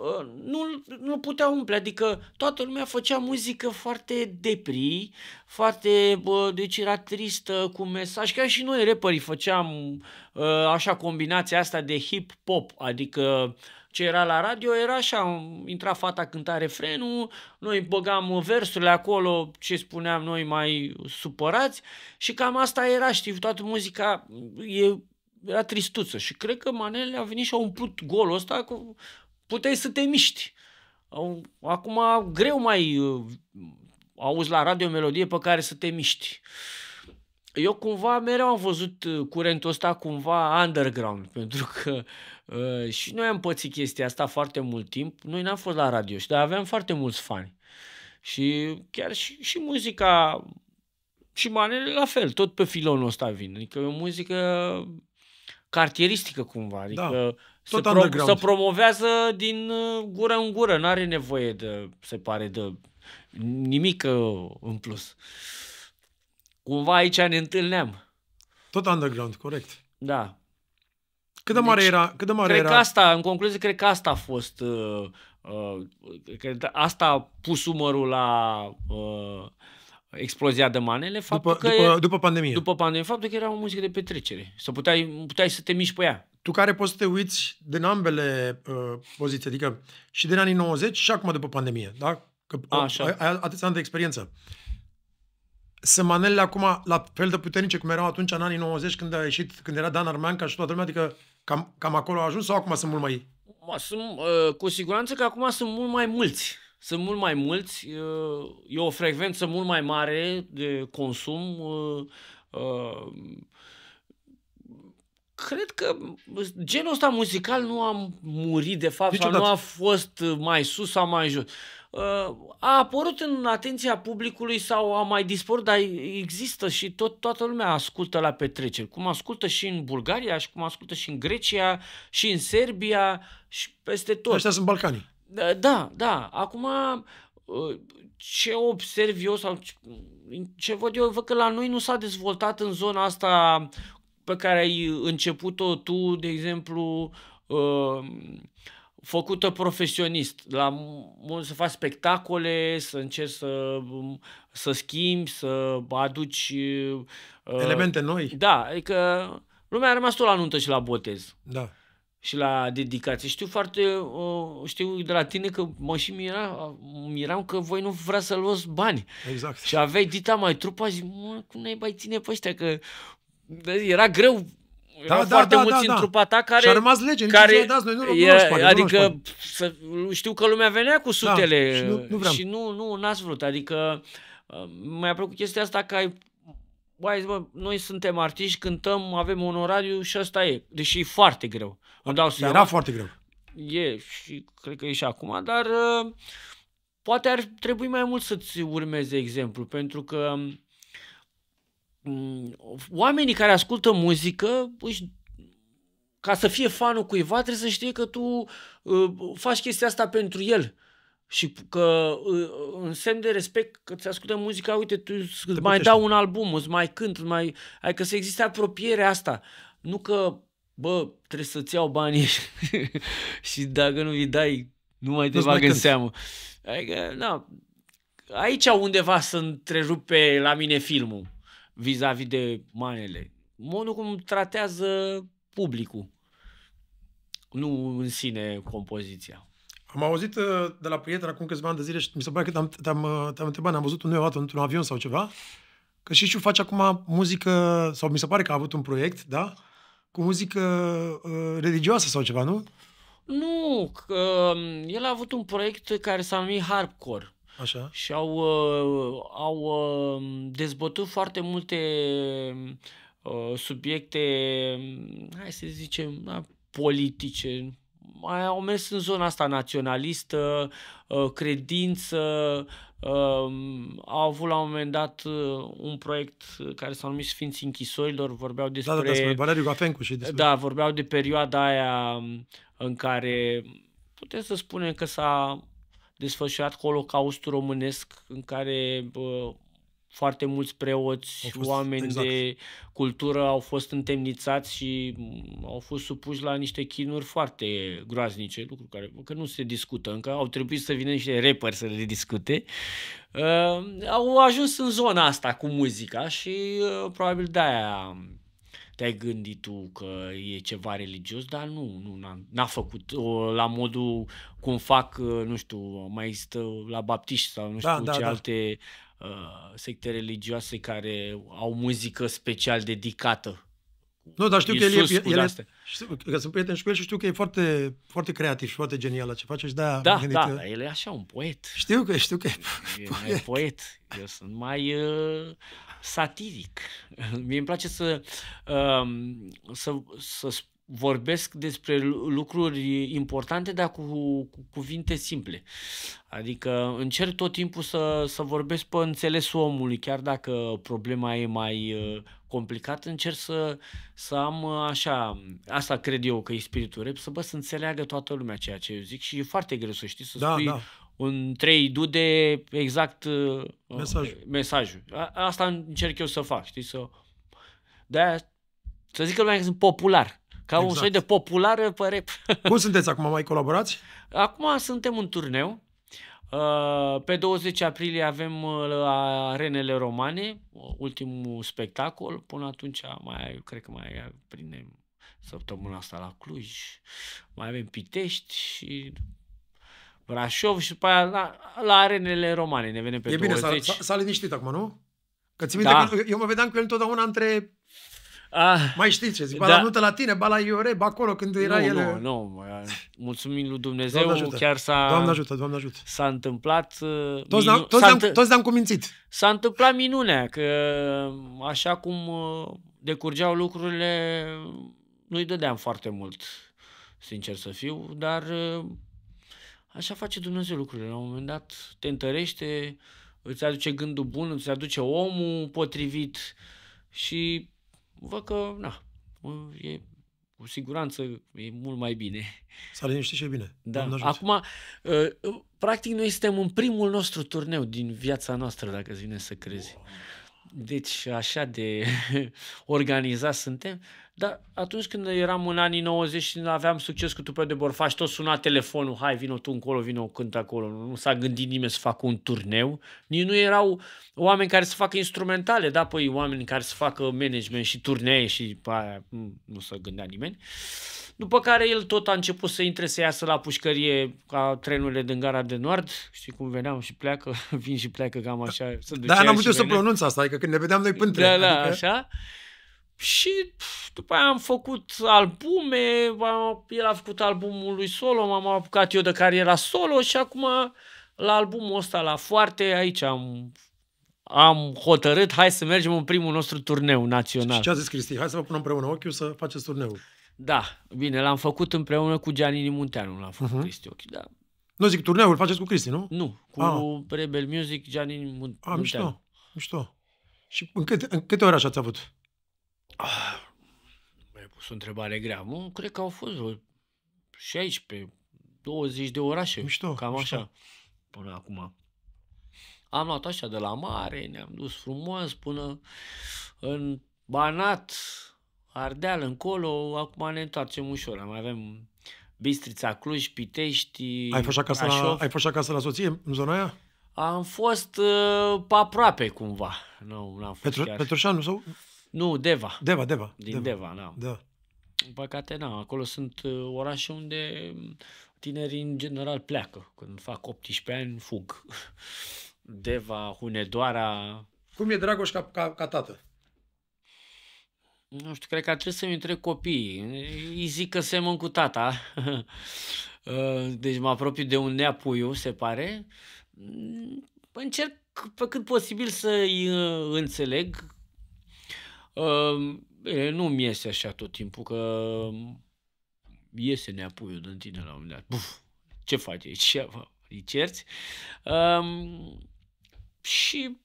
ă, nu, nu putea umple, adică toată lumea făcea muzică foarte depri, foarte, bă, deci era tristă, cu mesaj, chiar și noi reperii făceam ă, așa combinația asta de hip pop, adică uh, ce era la radio era așa, intra fata cânta refrenul, noi băgam versurile acolo, ce spuneam noi mai supărați și cam asta era, știi, toată muzica e, era tristuță și cred că manele a venit și a umplut golul ăsta cu puteai să te miști. Acum greu mai uh, auzi la radio o melodie pe care să te miști eu cumva mereu am văzut uh, curentul ăsta cumva underground, *laughs* pentru că Uh, și noi am pățit chestia asta foarte mult timp. Noi n-am fost la radio, și dar aveam foarte mulți fani. Și chiar și, și muzica și manele la fel, tot pe filonul ăsta vin. Adică e o muzică cartieristică cumva. Da. Adică da. Se, pro- se promovează din uh, gură în gură, nu are nevoie de, se pare, de nimic uh, în plus. Cumva aici ne întâlneam. Tot underground, corect. Da. Cât de mare deci, era? Cât de mare cred era? Că asta, în concluzie, cred că asta a fost... Uh, uh, cred că asta a pus umărul la... Uh, explozia de manele, faptul după, că... După, după pandemie. După pandemie, faptul că era o muzică de petrecere. Să puteai, puteai să te miști pe ea. Tu care poți să te uiți din ambele uh, poziții, adică și din anii 90 și acum după pandemie, da? Că A, Așa. ai atâția ani de experiență sunt manele acum la fel de puternice cum erau atunci în anii 90 când a ieșit, când era Dan Armeanca și toată lumea, adică cam, cam acolo a ajuns sau acum sunt mult mai... Sunt, uh, cu siguranță că acum sunt mult mai mulți. Sunt mult mai mulți, uh, e o frecvență mult mai mare de consum. Uh, uh, cred că genul ăsta muzical nu a murit, de fapt, Niciodată. sau nu a fost mai sus sau mai jos a apărut în atenția publicului sau a mai dispărut, dar există și tot, toată lumea ascultă la petreceri, cum ascultă și în Bulgaria, și cum ascultă și în Grecia, și în Serbia, și peste tot. Aștia sunt Balcanii. Da, da. da. Acum, ă, ce observ eu sau ce văd eu, văd că la noi nu s-a dezvoltat în zona asta pe care ai început-o tu, de exemplu, uh, făcută profesionist, la să faci spectacole, să încerci să, să schimbi, să aduci... Uh, Elemente uh, noi. Da, adică lumea a rămas tot la nuntă și la botez. Da. Și la dedicație. Știu foarte, uh, știu de la tine că mă și mira, miram că voi nu vrea să luați bani. Exact. Și aveai dita mai trupa și zic, mă, cum ne ai mai ține pe ăștia, că era greu da, da, foarte da, mulți da, da. în trupa ta care... Și-a rămas lege, care, nici dați, noi nu, e, nu pare, Adică nu să, știu că lumea venea cu da, sutele da, și, nu, nu vreau. și nu, nu, n-ați vrut. Adică uh, mi-a plăcut chestia asta că ai zi, bă, noi suntem artiști, cântăm, avem un orariu și asta e. Deși e foarte greu. Îmi dau seama. Era foarte greu. E și cred că e și acum, dar uh, poate ar trebui mai mult să-ți urmeze exemplu, pentru că um, oamenii care ascultă muzică își ca să fie fanul cuiva, trebuie să știe că tu uh, faci chestia asta pentru el. Și că uh, în semn de respect că ți ascultă muzica, uite, tu îți mai putești. dau un album, îți mai cânt, îți mai... Adică să existe apropierea asta. Nu că, bă, trebuie să-ți iau banii *laughs* și dacă nu îi dai, nu mai te nu bag în seamă. Adică, na, aici undeva să întrerupe la mine filmul vis-a-vis de manele. Modul cum tratează publicul, nu în sine compoziția. Am auzit uh, de la prieteni acum câțiva ani de zile și mi se pare că te-am, te-am, uh, te-am întrebat, ne-am văzut noi într-un avion sau ceva, că și face acum muzică, sau mi se pare că a avut un proiect, da? Cu muzică uh, religioasă sau ceva, nu? Nu, că um, el a avut un proiect care s-a numit Hardcore. Așa. Și au, uh, au uh, dezbătut foarte multe uh, subiecte, hai să zicem, politice, mai au mers în zona asta naționalistă, credință, um, au avut la un moment dat un proiect care s-a numit Sfinții Închisorilor, vorbeau despre... Da, da, despre da, și despre... Da, vorbeau de perioada aia în care putem să spunem că s-a desfășurat Holocaustul românesc în care uh, foarte mulți preoți, fost, oameni exact. de cultură au fost întemnițați și mm, au fost supuși la niște chinuri foarte groaznice, lucruri care că nu se discută încă, au trebuit să vină niște rapperi să le discute. Uh, au ajuns în zona asta cu muzica și uh, probabil de-aia te-ai gândit tu că e ceva religios, dar nu, nu n-a, n-a făcut o, la modul cum fac, uh, nu știu, mai stă la baptiști sau nu da, știu da, ce da. alte uh, secte religioase care au muzică special dedicată. Nu, dar știu Iisus că el e, el e că sunt prieten și cu el și știu că e foarte, foarte creativ și foarte genial la ce face și da. Da, da, că... el e așa un poet. Știu că, știu că e, e poet. mai poet. Eu sunt mai... Uh, satiric. Mie îmi place să, um, să, să vorbesc despre lucruri importante, dar cu, cu cuvinte simple. Adică încerc tot timpul să, să vorbesc pe înțelesul omului, chiar dacă problema e mai uh, complicat, încerc să, să am uh, așa, asta cred eu că e spiritul rep, să bă, să înțeleagă toată lumea ceea ce eu zic și e foarte greu să știi, să da, spui da în trei dude exact uh, mesajul. mesajul. A, asta încerc eu să fac, știi, să... de să zic că lumea că sunt popular. Ca exact. un soi de populară pe rap. *laughs* Cum sunteți acum? Mai colaborați? Acum suntem în turneu. Uh, pe 20 aprilie avem uh, la Arenele Romane ultimul spectacol. Până atunci mai, cred că mai prindem săptămâna asta la Cluj. Mai avem Pitești și Brașov și după aia la, la arenele romane. Ne venim pe e 20. bine, s-a, s-a liniștit acum, nu? Că ți da. că eu mă vedeam cu el întotdeauna între... Ah, mai știi ce zic, ba da. la nută la tine, ba la Iore, ba acolo când era nu, el... Nu, nu, mulțumim lui Dumnezeu, Doamne ajută. chiar s-a... Doamne ajută, Doamne ajută. S-a întâmplat... Uh, toți, minu... toți, am toți ne-am cumințit. S-a întâmplat minunea, că uh, așa cum uh, decurgeau lucrurile, nu-i dădeam foarte mult, sincer să fiu, dar Așa face Dumnezeu lucrurile. La un moment dat te întărește, îți aduce gândul bun, îți aduce omul potrivit și văd că, na, e cu siguranță e mult mai bine. S-a liniștit și e bine. Da. Acum, ă, practic, noi suntem în primul nostru turneu din viața noastră, dacă vine să crezi. Wow deci așa de *laughs* organizați suntem, dar atunci când eram în anii 90 și aveam succes cu tupeu de borfaș, tot suna telefonul, hai vino tu încolo, vino cânt acolo. Nu s-a gândit nimeni să facă un turneu, nici nu erau oameni care să facă instrumentale, da, păi oameni care să facă management și turnee și pe aia, mm, nu, se gândea nimeni. Uh, după care el tot a început să intre, să iasă la pușcărie ca trenurile din gara de nord. Știi cum veneam și pleacă, *laughs* vin și pleacă cam așa. să da, n-am putut să pronunț asta, adică când ne vedeam noi pântre. Da, da, adică... așa. Și după aia am făcut albume, el a făcut albumul lui solo, m-am apucat eu de cariera solo și acum la albumul ăsta, la foarte, aici am am hotărât, hai să mergem în primul nostru turneu național. Și ce a zis Cristi? Hai să vă punem împreună ochiul să faceți turneul. Da, bine, l-am făcut împreună cu Gianini Munteanu, l-am făcut uh-huh. Cristi Ochi, da. Nu zic, turneul faceți cu Cristi, nu? Nu, cu ah. Rebel Music, Gianini ah, Munteanu. Ah, mișto, mișto. Și în câte, în câte ore așa ați avut? Ah, mi-ai pus o întrebare grea. Mă, cred că au fost vreo 16, 20 de orașe. Mișto, cam mișto. așa. Până acum. Am luat așa de la mare, ne-am dus frumos până în Banat, Ardeal încolo, acum ne întoarcem ușor. Mai avem Bistrița, Cluj, Pitești, Ai fost acasă, la, ai fost acasă la soție în zona aia? Am fost uh, aproape cumva. Nu, n-am fost Petru, chiar. Petrușanu sau? Nu, Deva. Deva, Deva. Din Deva, Deva n-am. da. În păcate, n-am. acolo sunt uh, orașe unde tinerii în general pleacă. Când fac 18 ani, fug. *laughs* Deva, Hunedoara. Cum e Dragoș ca, ca, ca tată? nu știu, cred că trebuie să-mi întreb copiii. Îi zic că semăn cu tata. *laughs* Uh, deci mă apropiu de un neapuiu, se pare. Mm, încerc pe cât posibil să-i uh, înțeleg. Uh, nu mi iese așa tot timpul, că iese neapuiu din tine la un moment dat. Buf, ce faci aici? Îi cerți? Um, și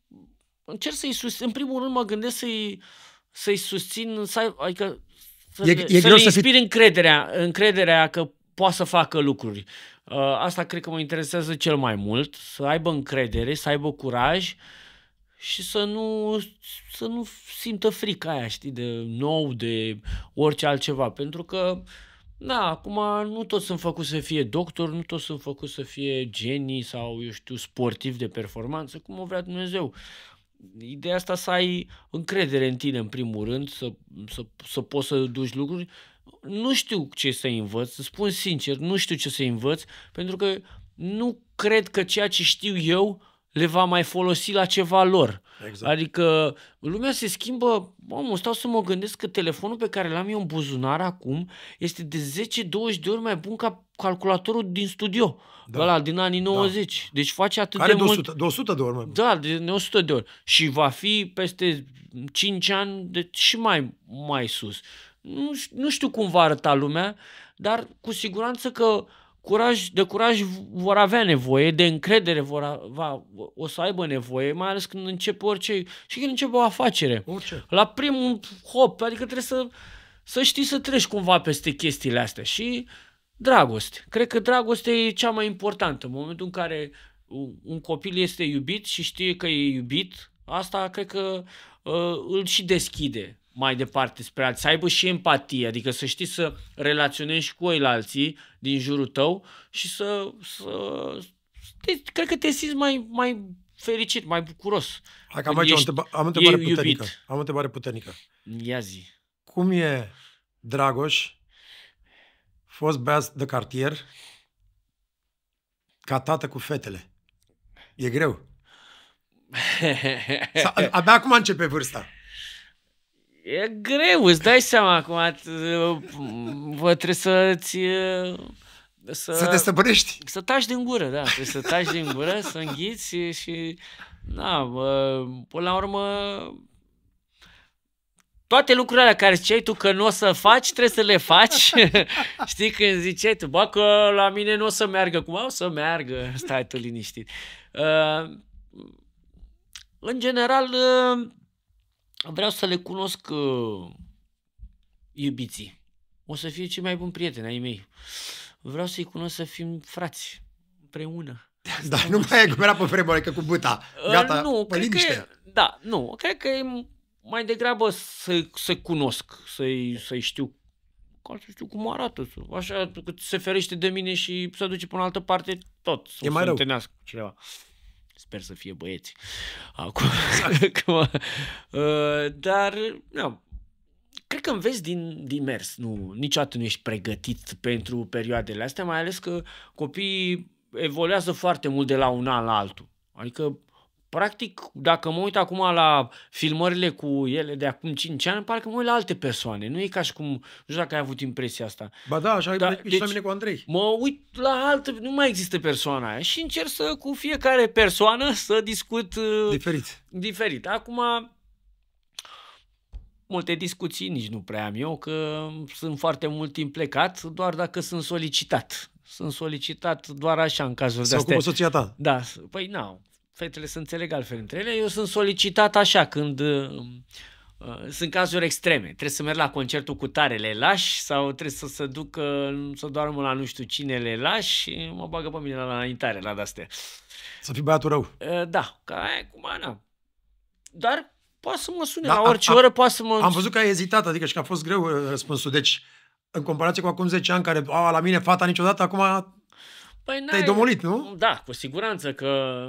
încerc să-i susțin. În primul rând mă gândesc să-i uh, să-i susțin, să ai, adică să, e, le, e să greu le inspir fi... încrederea, încrederea că poate să facă lucruri. Uh, asta cred că mă interesează cel mai mult, să aibă încredere, să aibă curaj și să nu, să nu simtă frica aia, știi, de nou, de orice altceva. Pentru că, da, acum nu toți sunt făcuți să fie doctor, nu toți sunt făcuți să fie genii sau, eu știu, sportivi de performanță, cum o vrea Dumnezeu. Ideea asta să ai încredere în tine, în primul rând, să, să, să poți să duci lucruri. Nu știu ce să învăț, să spun sincer, nu știu ce să învăț, pentru că nu cred că ceea ce știu eu le va mai folosi la ceva lor. Exact. Adică lumea se schimbă, omul, stau să mă gândesc că telefonul pe care l-am eu în buzunar acum este de 10-20 de ori mai bun ca calculatorul din studio, da. ăla din anii 90. Da. Deci face atât Are de 200, mult. de 100 de ori mai bun. Da, de 100 de ori. Și va fi peste 5 ani de și mai, mai sus. Nu, nu știu cum va arăta lumea, dar cu siguranță că curaj, de curaj vor avea nevoie, de încredere vor avea, o să aibă nevoie, mai ales când începe orice, și când începe o afacere. Orice. La primul hop, adică trebuie să, să știi să treci cumva peste chestiile astea și dragoste. Cred că dragoste e cea mai importantă. În momentul în care un copil este iubit și știe că e iubit, asta cred că uh, îl și deschide mai departe spre alții, să aibă și empatie, adică să știi să relaționezi cu ei alții din jurul tău și să, să să te, cred că te simți mai, mai fericit, mai bucuros. Hai că am, aici ești, o întreba, am întrebare puternică. iubit. Am o întrebare puternică. Ia zi. Cum e Dragoș, fost băiat de cartier, ca tată cu fetele? E greu. *laughs* Abia acum începe vârsta. E greu, îți dai seama acum. Vă trebuie să-ți... Să, să te stăpânești. Să taci din gură, da. Trebuie să taci din gură, *laughs* să înghiți și... Da, bă, până la urmă... Toate lucrurile care ziceai tu că nu o să faci, trebuie să le faci. *laughs* Știi, când ziceai tu, bă, că la mine nu o să meargă. Cum o să meargă? Stai tu liniștit. Uh, în general, uh, vreau să le cunosc uh, iubiții. O să fie cei mai buni prieteni ai mei. Vreau să-i cunosc să fim frați împreună. *laughs* Da, nu mai e cum era pe vremea că cu buta. Uh, Gata, uh, nu, cred liniște. că, da, nu, cred că e mai degrabă să, să cunosc, să-i, să știu ca să știu cum arată, așa că se ferește de mine și se duce pe în altă parte tot, să e mai rău. cineva. Sper să fie băieți. Acum, *laughs* acum uh, dar, da, cred că înveți din, din mers. Nu, niciodată nu ești pregătit pentru perioadele astea, mai ales că copiii evoluează foarte mult de la un an la altul. Adică practic, dacă mă uit acum la filmările cu ele de acum 5 ani, parcă mă uit la alte persoane. Nu e ca și cum, nu știu dacă ai avut impresia asta. Ba da, așa da, e deci, la mine cu Andrei. Mă uit la altă, nu mai există persoana aia și încerc să cu fiecare persoană să discut uh, diferit. diferit. Acum, multe discuții nici nu prea am eu, că sunt foarte mult timp plecat, doar dacă sunt solicitat. Sunt solicitat doar așa în cazul de astea. Sau cu soția ta. Da, păi nu, fetele se înțeleg altfel între ele, eu sunt solicitat așa când uh, uh, sunt cazuri extreme. Trebuie să merg la concertul cu tare, le lași sau trebuie să se ducă, să doarmă la nu știu cine, le lași și mă bagă pe mine la înaintare, la de-astea. Să fii băiatul rău. Uh, da, ca aia, cu mana Dar poate să mă sune da, la orice a, a, oră, poate să mă... Am văzut că ai ezitat, adică și că a fost greu uh, răspunsul. Deci, în comparație cu acum 10 ani, care, au la mine fata niciodată, acum păi te-ai domolit, nu? Da, cu siguranță că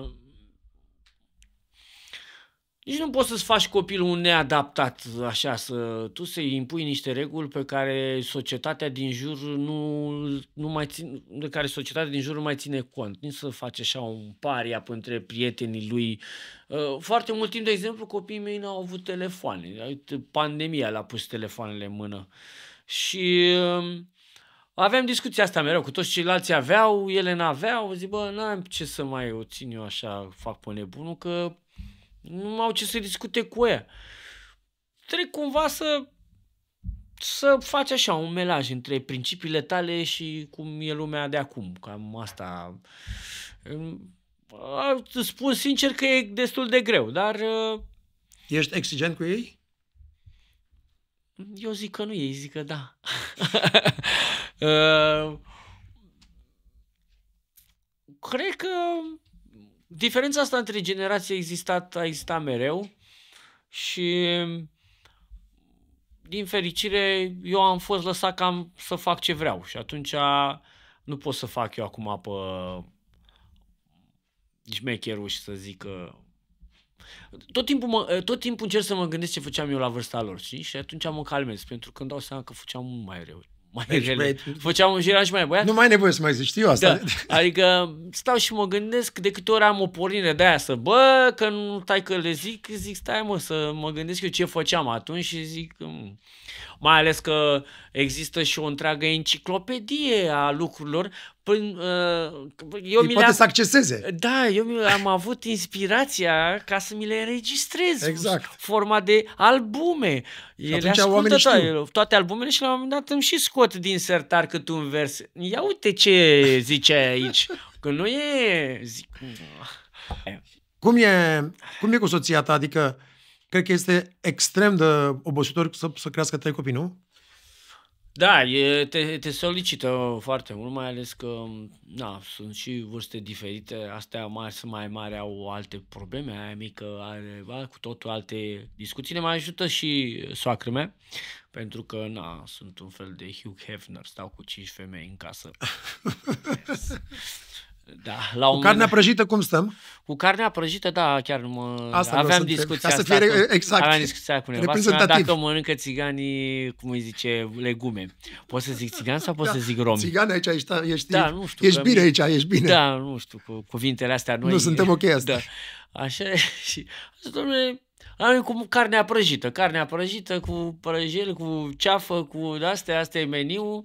nici nu poți să-ți faci copilul neadaptat, așa, să tu să-i impui niște reguli pe care societatea din jur nu, nu mai ține, de care societatea din jur nu mai ține cont. Nici să faci așa un paria între prietenii lui. Uh, foarte mult timp, de exemplu, copiii mei n-au avut telefoane. pandemia l-a pus telefoanele în mână. Și um, aveam discuția asta mereu, cu toți ceilalți aveau, ele n-aveau, zic, bă, n-am ce să mai o țin eu așa, fac pe nebunul, că nu au ce să discute cu ea. Trebuie cumva să să faci așa un melaj între principiile tale și cum e lumea de acum. Cam asta. Spun sincer că e destul de greu, dar... Uh, Ești exigent cu ei? Eu zic că nu, ei zic că da. *laughs* Uh, cred că Diferența asta între generații a existat, a existat mereu și din fericire eu am fost lăsat cam să fac ce vreau și atunci nu pot să fac eu acum pe șmecherul și să zic că tot timpul, mă, tot timpul încerc să mă gândesc ce făceam eu la vârsta lor, știi? Și atunci mă calmez, pentru că îmi dau seama că făceam mult mai rău mai deci, rele. Băi, Făceam un jir și mai băiat. Nu mai nevoie să mai zici, știu asta. Da. Adică stau și mă gândesc de câte ori am o pornire de aia să, bă, că nu stai că le zic, zic stai mă să mă gândesc eu ce făceam atunci și zic, m- mm. mai ales că există și o întreagă enciclopedie a lucrurilor Păi, uh, eu Îi mi poate să acceseze. Da, eu am *laughs* avut inspirația ca să mi le înregistrez. Exact. Forma de albume. Ele Atunci oamenii știu. toate albumele și la un moment dat îmi și scot din sertar cât un vers. Ia uite ce zice aici. Că nu e... Zic... Cum e, cum e cu soția ta? Adică, cred că este extrem de obositor să, să crească trei copii, nu? Da, e, te, te solicită foarte mult, mai ales că na, sunt și vârste diferite, astea mai, sunt mai mari, au alte probleme, aia mică are ba, cu totul alte discuții. Ne mai ajută și soacră mea, pentru că na, sunt un fel de Hugh Hefner, stau cu cinci femei în casă. *laughs* Da, la cu un carnea prăjită cum stăm? Cu carnea prăjită, da, chiar mă... Asta aveam discuția asta. Să fie, exact. Aveam discuția cu nevastă Reprezentativ. dacă mănâncă țiganii, cum îi zice, legume. Poți să zic țigan sau poți da, să zic romi? Țigan aici ești, ești, da, nu știu, ești bine aici, ești bine. Da, nu știu, cu cuvintele astea noi... Nu suntem ok asta. *laughs* Da. Așa, *laughs* și... Domnule, am cu carnea prăjită, carnea prăjită cu prăjel, cu ceafă, cu astea, asta e meniul.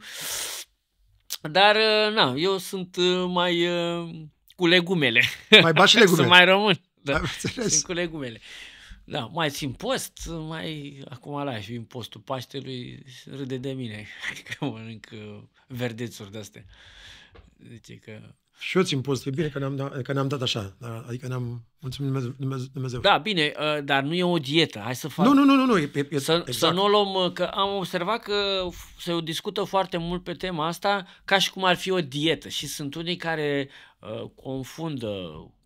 Dar, uh, na, eu sunt uh, mai uh, cu legumele. Mai bași *laughs* legumele. Să mai rămân. Da, sunt cu legumele. Da, mai țin post, mai acum la și în postul Paștelui râde de mine *laughs* că mănânc verdețuri de-astea. Zice că și eu țin post, E bine că ne-am, că ne-am dat așa. Adică ne-am... mulțumit Dumnezeu. Da, bine, ă, dar nu e o dietă. Hai să fac. Nu, nu, nu. nu e, e, să, exact. să nu luăm... Ă, că am observat că se discută foarte mult pe tema asta ca și cum ar fi o dietă. Și sunt unii care uh, confundă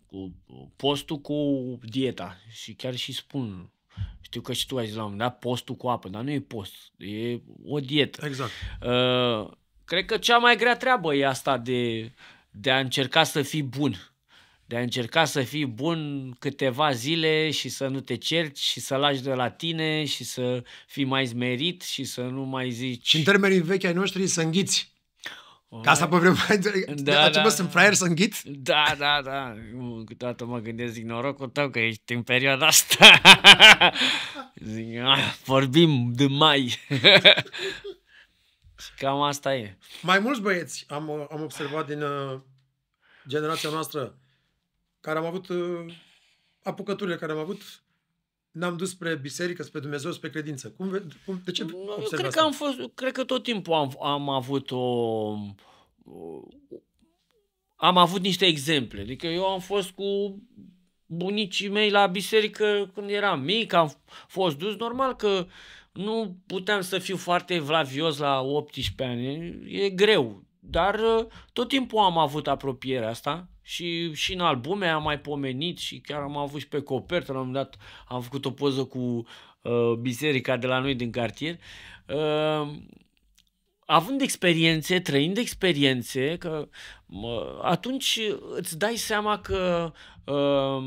cu postul cu dieta. Și chiar și spun știu că și tu ai zis la un moment dat postul cu apă, dar nu e post, e o dietă. Exact. Uh, cred că cea mai grea treabă e asta de de a încerca să fii bun, de a încerca să fii bun câteva zile și să nu te cerci și să lași de la tine și să fii mai zmerit și să nu mai zici... Și în termenii vechi ai noștri, să înghiți. Ca asta oh. pe vremea da, la da, mă, da. sunt fraier să înghit? Da, da, da. Câteodată mă gândesc, zic, norocul tău că ești în perioada asta. *laughs* zic, ah, vorbim de mai. *laughs* Și cam asta e. Mai mulți băieți am, am observat din uh, generația noastră care am avut uh, apucăturile care am avut n-am dus spre biserică, spre Dumnezeu, spre credință. Cum, cum, de ce Eu cred asta? că am fost, cred că tot timpul am, am avut o, o am avut niște exemple. Adică eu am fost cu bunicii mei la biserică când eram mic, am fost dus normal că uh, nu puteam să fiu foarte vlavios la 18 ani, e greu, dar uh, tot timpul am avut apropierea asta și, și în albume am mai pomenit și chiar am avut și pe copertă, la un moment dat am făcut o poză cu uh, biserica de la noi din cartier. Uh, având experiențe, trăind experiențe, că mă, atunci îți dai seama că uh,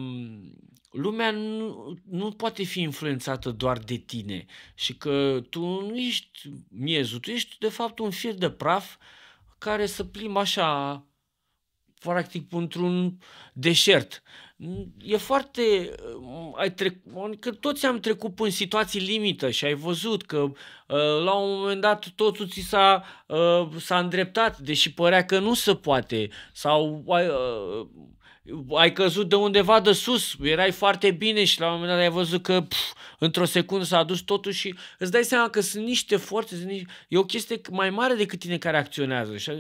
lumea nu, nu poate fi influențată doar de tine și că tu nu ești miezul, tu ești de fapt un fir de praf care să plimb așa practic într-un deșert. E foarte... Ai trec, că toți am trecut în situații limită și ai văzut că ă, la un moment dat totul ți s-a, ă, s-a îndreptat, deși părea că nu se poate. Sau ai, ă, ai căzut de undeva de sus, erai foarte bine și la un moment dat ai văzut că pf, într-o secundă s-a dus totul și îți dai seama că sunt niște forțe, sunt niște... e o chestie mai mare decât tine care acționează și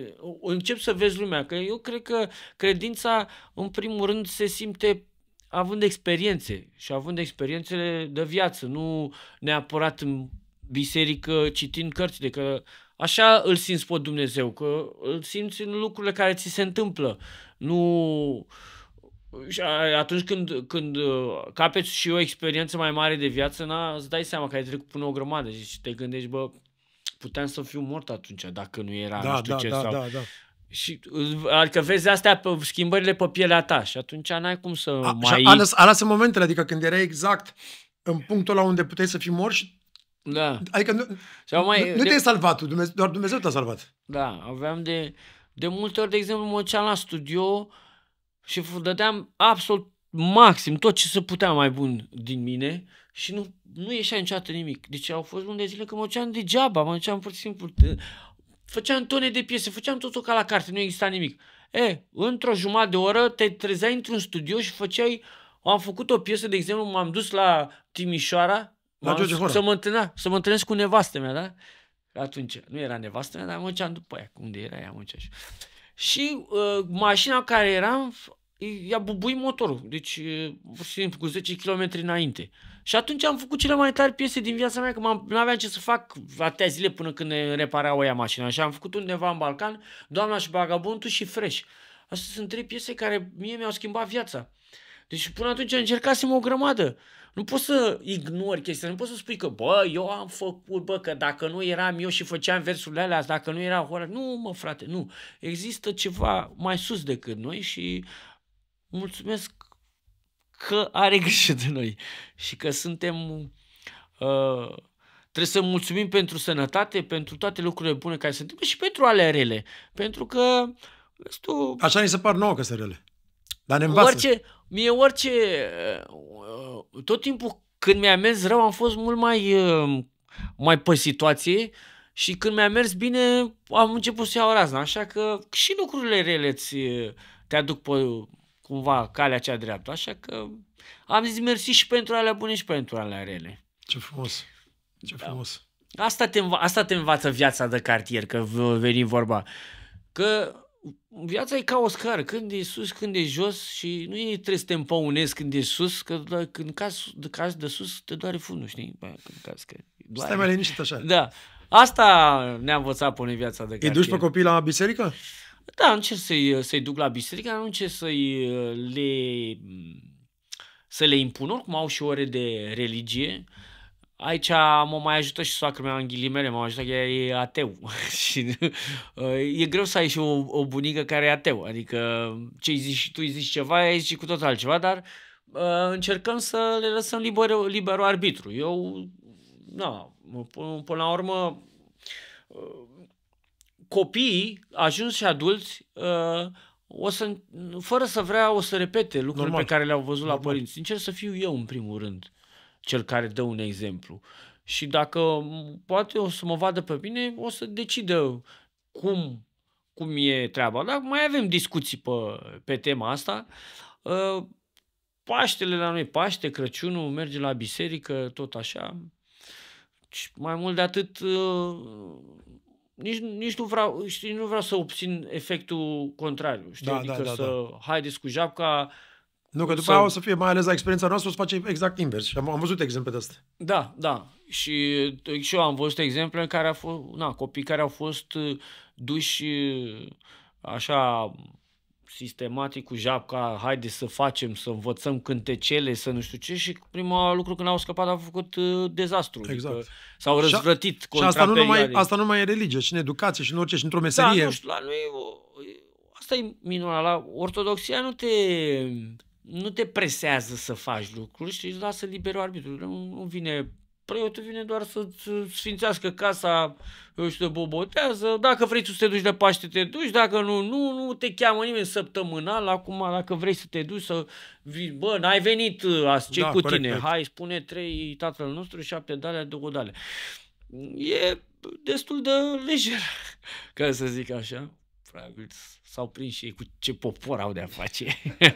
încep să vezi lumea, că eu cred că credința în primul rând se simte având experiențe și având experiențele de viață, nu neapărat în biserică citind cărțile, că Așa îl simți pe Dumnezeu, că îl simți în lucrurile care ți se întâmplă. Nu... Și atunci când, când uh, capeți și o experiență mai mare de viață, na, îți dai seama că ai trecut până o grămadă și te gândești, bă, puteam să fiu mort atunci dacă nu era da, nu știu da, ce da, sau... Da, da. Și, uh, adică vezi astea pe schimbările pe pielea ta și atunci n-ai cum să A, mai... Și alea sunt momentele, adică când era exact în punctul la unde puteai să fii mort și da. Adică nu, Sau mai, nu, nu de... te-ai salvat tu, Dumnezeu, doar Dumnezeu te-a salvat. Da, aveam de... De multe ori, de exemplu, mă ceam la studio și dădeam absolut maxim tot ce se putea mai bun din mine și nu, nu ieșea niciodată nimic. Deci au fost multe zile că mă ceam degeaba, mă ceam pur și simplu. Făceam tone de piese, făceam totul ca la carte, nu exista nimic. E, într-o jumătate de oră te trezeai într-un studio și făceai... Am făcut o piesă, de exemplu, m-am dus la Timișoara, la George Horan. Să mă, întâlna, să mă întâlnesc cu nevastă mea, da? Atunci, nu era nevastă mea, dar munceam după aia, unde era ea, mă și... Și uh, mașina care eram, i-a bubuit motorul, deci simplu, uh, cu 10 km înainte. Și atunci am făcut cele mai tari piese din viața mea, că nu aveam ce să fac atâtea zile până când ne reparau ea mașina. Și am făcut undeva în Balcan, Doamna și Bagabuntul și Fresh. Astea sunt trei piese care mie mi-au schimbat viața. Uh, deci până atunci încercasem o grămadă. Nu poți să ignori chestia, nu poți să spui că, bă, eu am făcut, bă, că dacă nu eram eu și făceam versurile alea, dacă nu era horror, nu, mă, frate, nu. Există ceva mai sus decât noi și mulțumesc că are grijă de noi și că suntem... Uh, trebuie să mulțumim pentru sănătate, pentru toate lucrurile bune care se întâmplă și pentru ale rele. Pentru că... Stu... Așa ni se par nouă că sunt rele. Dar ne învață. Orice, mie orice, uh, tot timpul când mi-a mers rău am fost mult mai, uh, mai pe situație și când mi-a mers bine am început să iau razna, așa că și lucrurile rele ți, te aduc pe cumva calea cea dreaptă, așa că am zis mersi și pentru alea bune și pentru alea rele. Ce frumos, ce da. frumos. Asta te, asta te învață viața de cartier, că veni vorba. Că viața e ca o scară, când e sus, când e jos și nu e trebuie să te împăunezi când e sus, că când cazi, cazi de sus te doare fundul, știi? Bă, când cazi, că doare. Stai mai liniștit așa. Da. Asta ne-a învățat pune viața de cartier. Îi duci pe copii la biserică? Da, încerc să-i, să duc la biserică, nu încerc să-i le, să le impun. Oricum au și ore de religie. Uh, Aici mă mai ajută și soacră mea în ghilimele, m-a ajutat că e ateu *laughs* și uh, e greu să ai și o, o bunică care e ateu, adică ce zici, tu îi zici ceva, ai zici cu totul altceva, dar uh, încercăm să le lăsăm liber, liberul arbitru. Eu, na, până la urmă, uh, copiii, ajuns și adulți, uh, o să, fără să vrea, o să repete lucrurile Normal. pe care le-au văzut Normal. la părinți. Încerc să fiu eu în primul rând cel care dă un exemplu. Și dacă poate o să mă vadă pe mine, o să decidă cum, cum e treaba. dacă mai avem discuții pe, pe tema asta. Uh, Paștele la noi, Paște, Crăciunul, merge la biserică, tot așa. Și mai mult de atât, uh, nici, nici, nu vreau, știi, nu vreau să obțin efectul contrariu. Știi? Da, adică da, da, să da. haideți cu japca, nu, că după sau... aia o să fie, mai ales la experiența noastră, o să face exact invers. Și am, am văzut exemple de asta. Da, da. Și, și eu am văzut exemple în care a fost, na, copii care au fost duși așa sistematic cu japca, haide să facem, să învățăm cântecele, să nu știu ce și prima lucru când au scăpat au făcut uh, dezastru. Adică exact. Adică s-au răzvrătit și, contra și asta nu, numai, asta nu mai e religie, și în educație, și în orice, și într-o meserie. Da, nu știu, la noi, asta e minunat, la ortodoxia nu te nu te presează să faci lucruri și îți lasă liberul arbitru. Nu, nu vine preotul vine doar să-ți sfințească casa eu te bobotează. Dacă vrei tu să te duci de Paște, te duci. Dacă nu, nu, nu te cheamă nimeni săptămânal. Acum, dacă vrei să te duci, să vii, bă, n-ai venit uh, azi, ce da, cu corect, tine? Corect. Hai, spune trei tatăl nostru, șapte dale, două dale. E destul de lejer, *laughs* ca să zic așa. Probabil s-au prins și ei cu ce popor au de-a face. *laughs*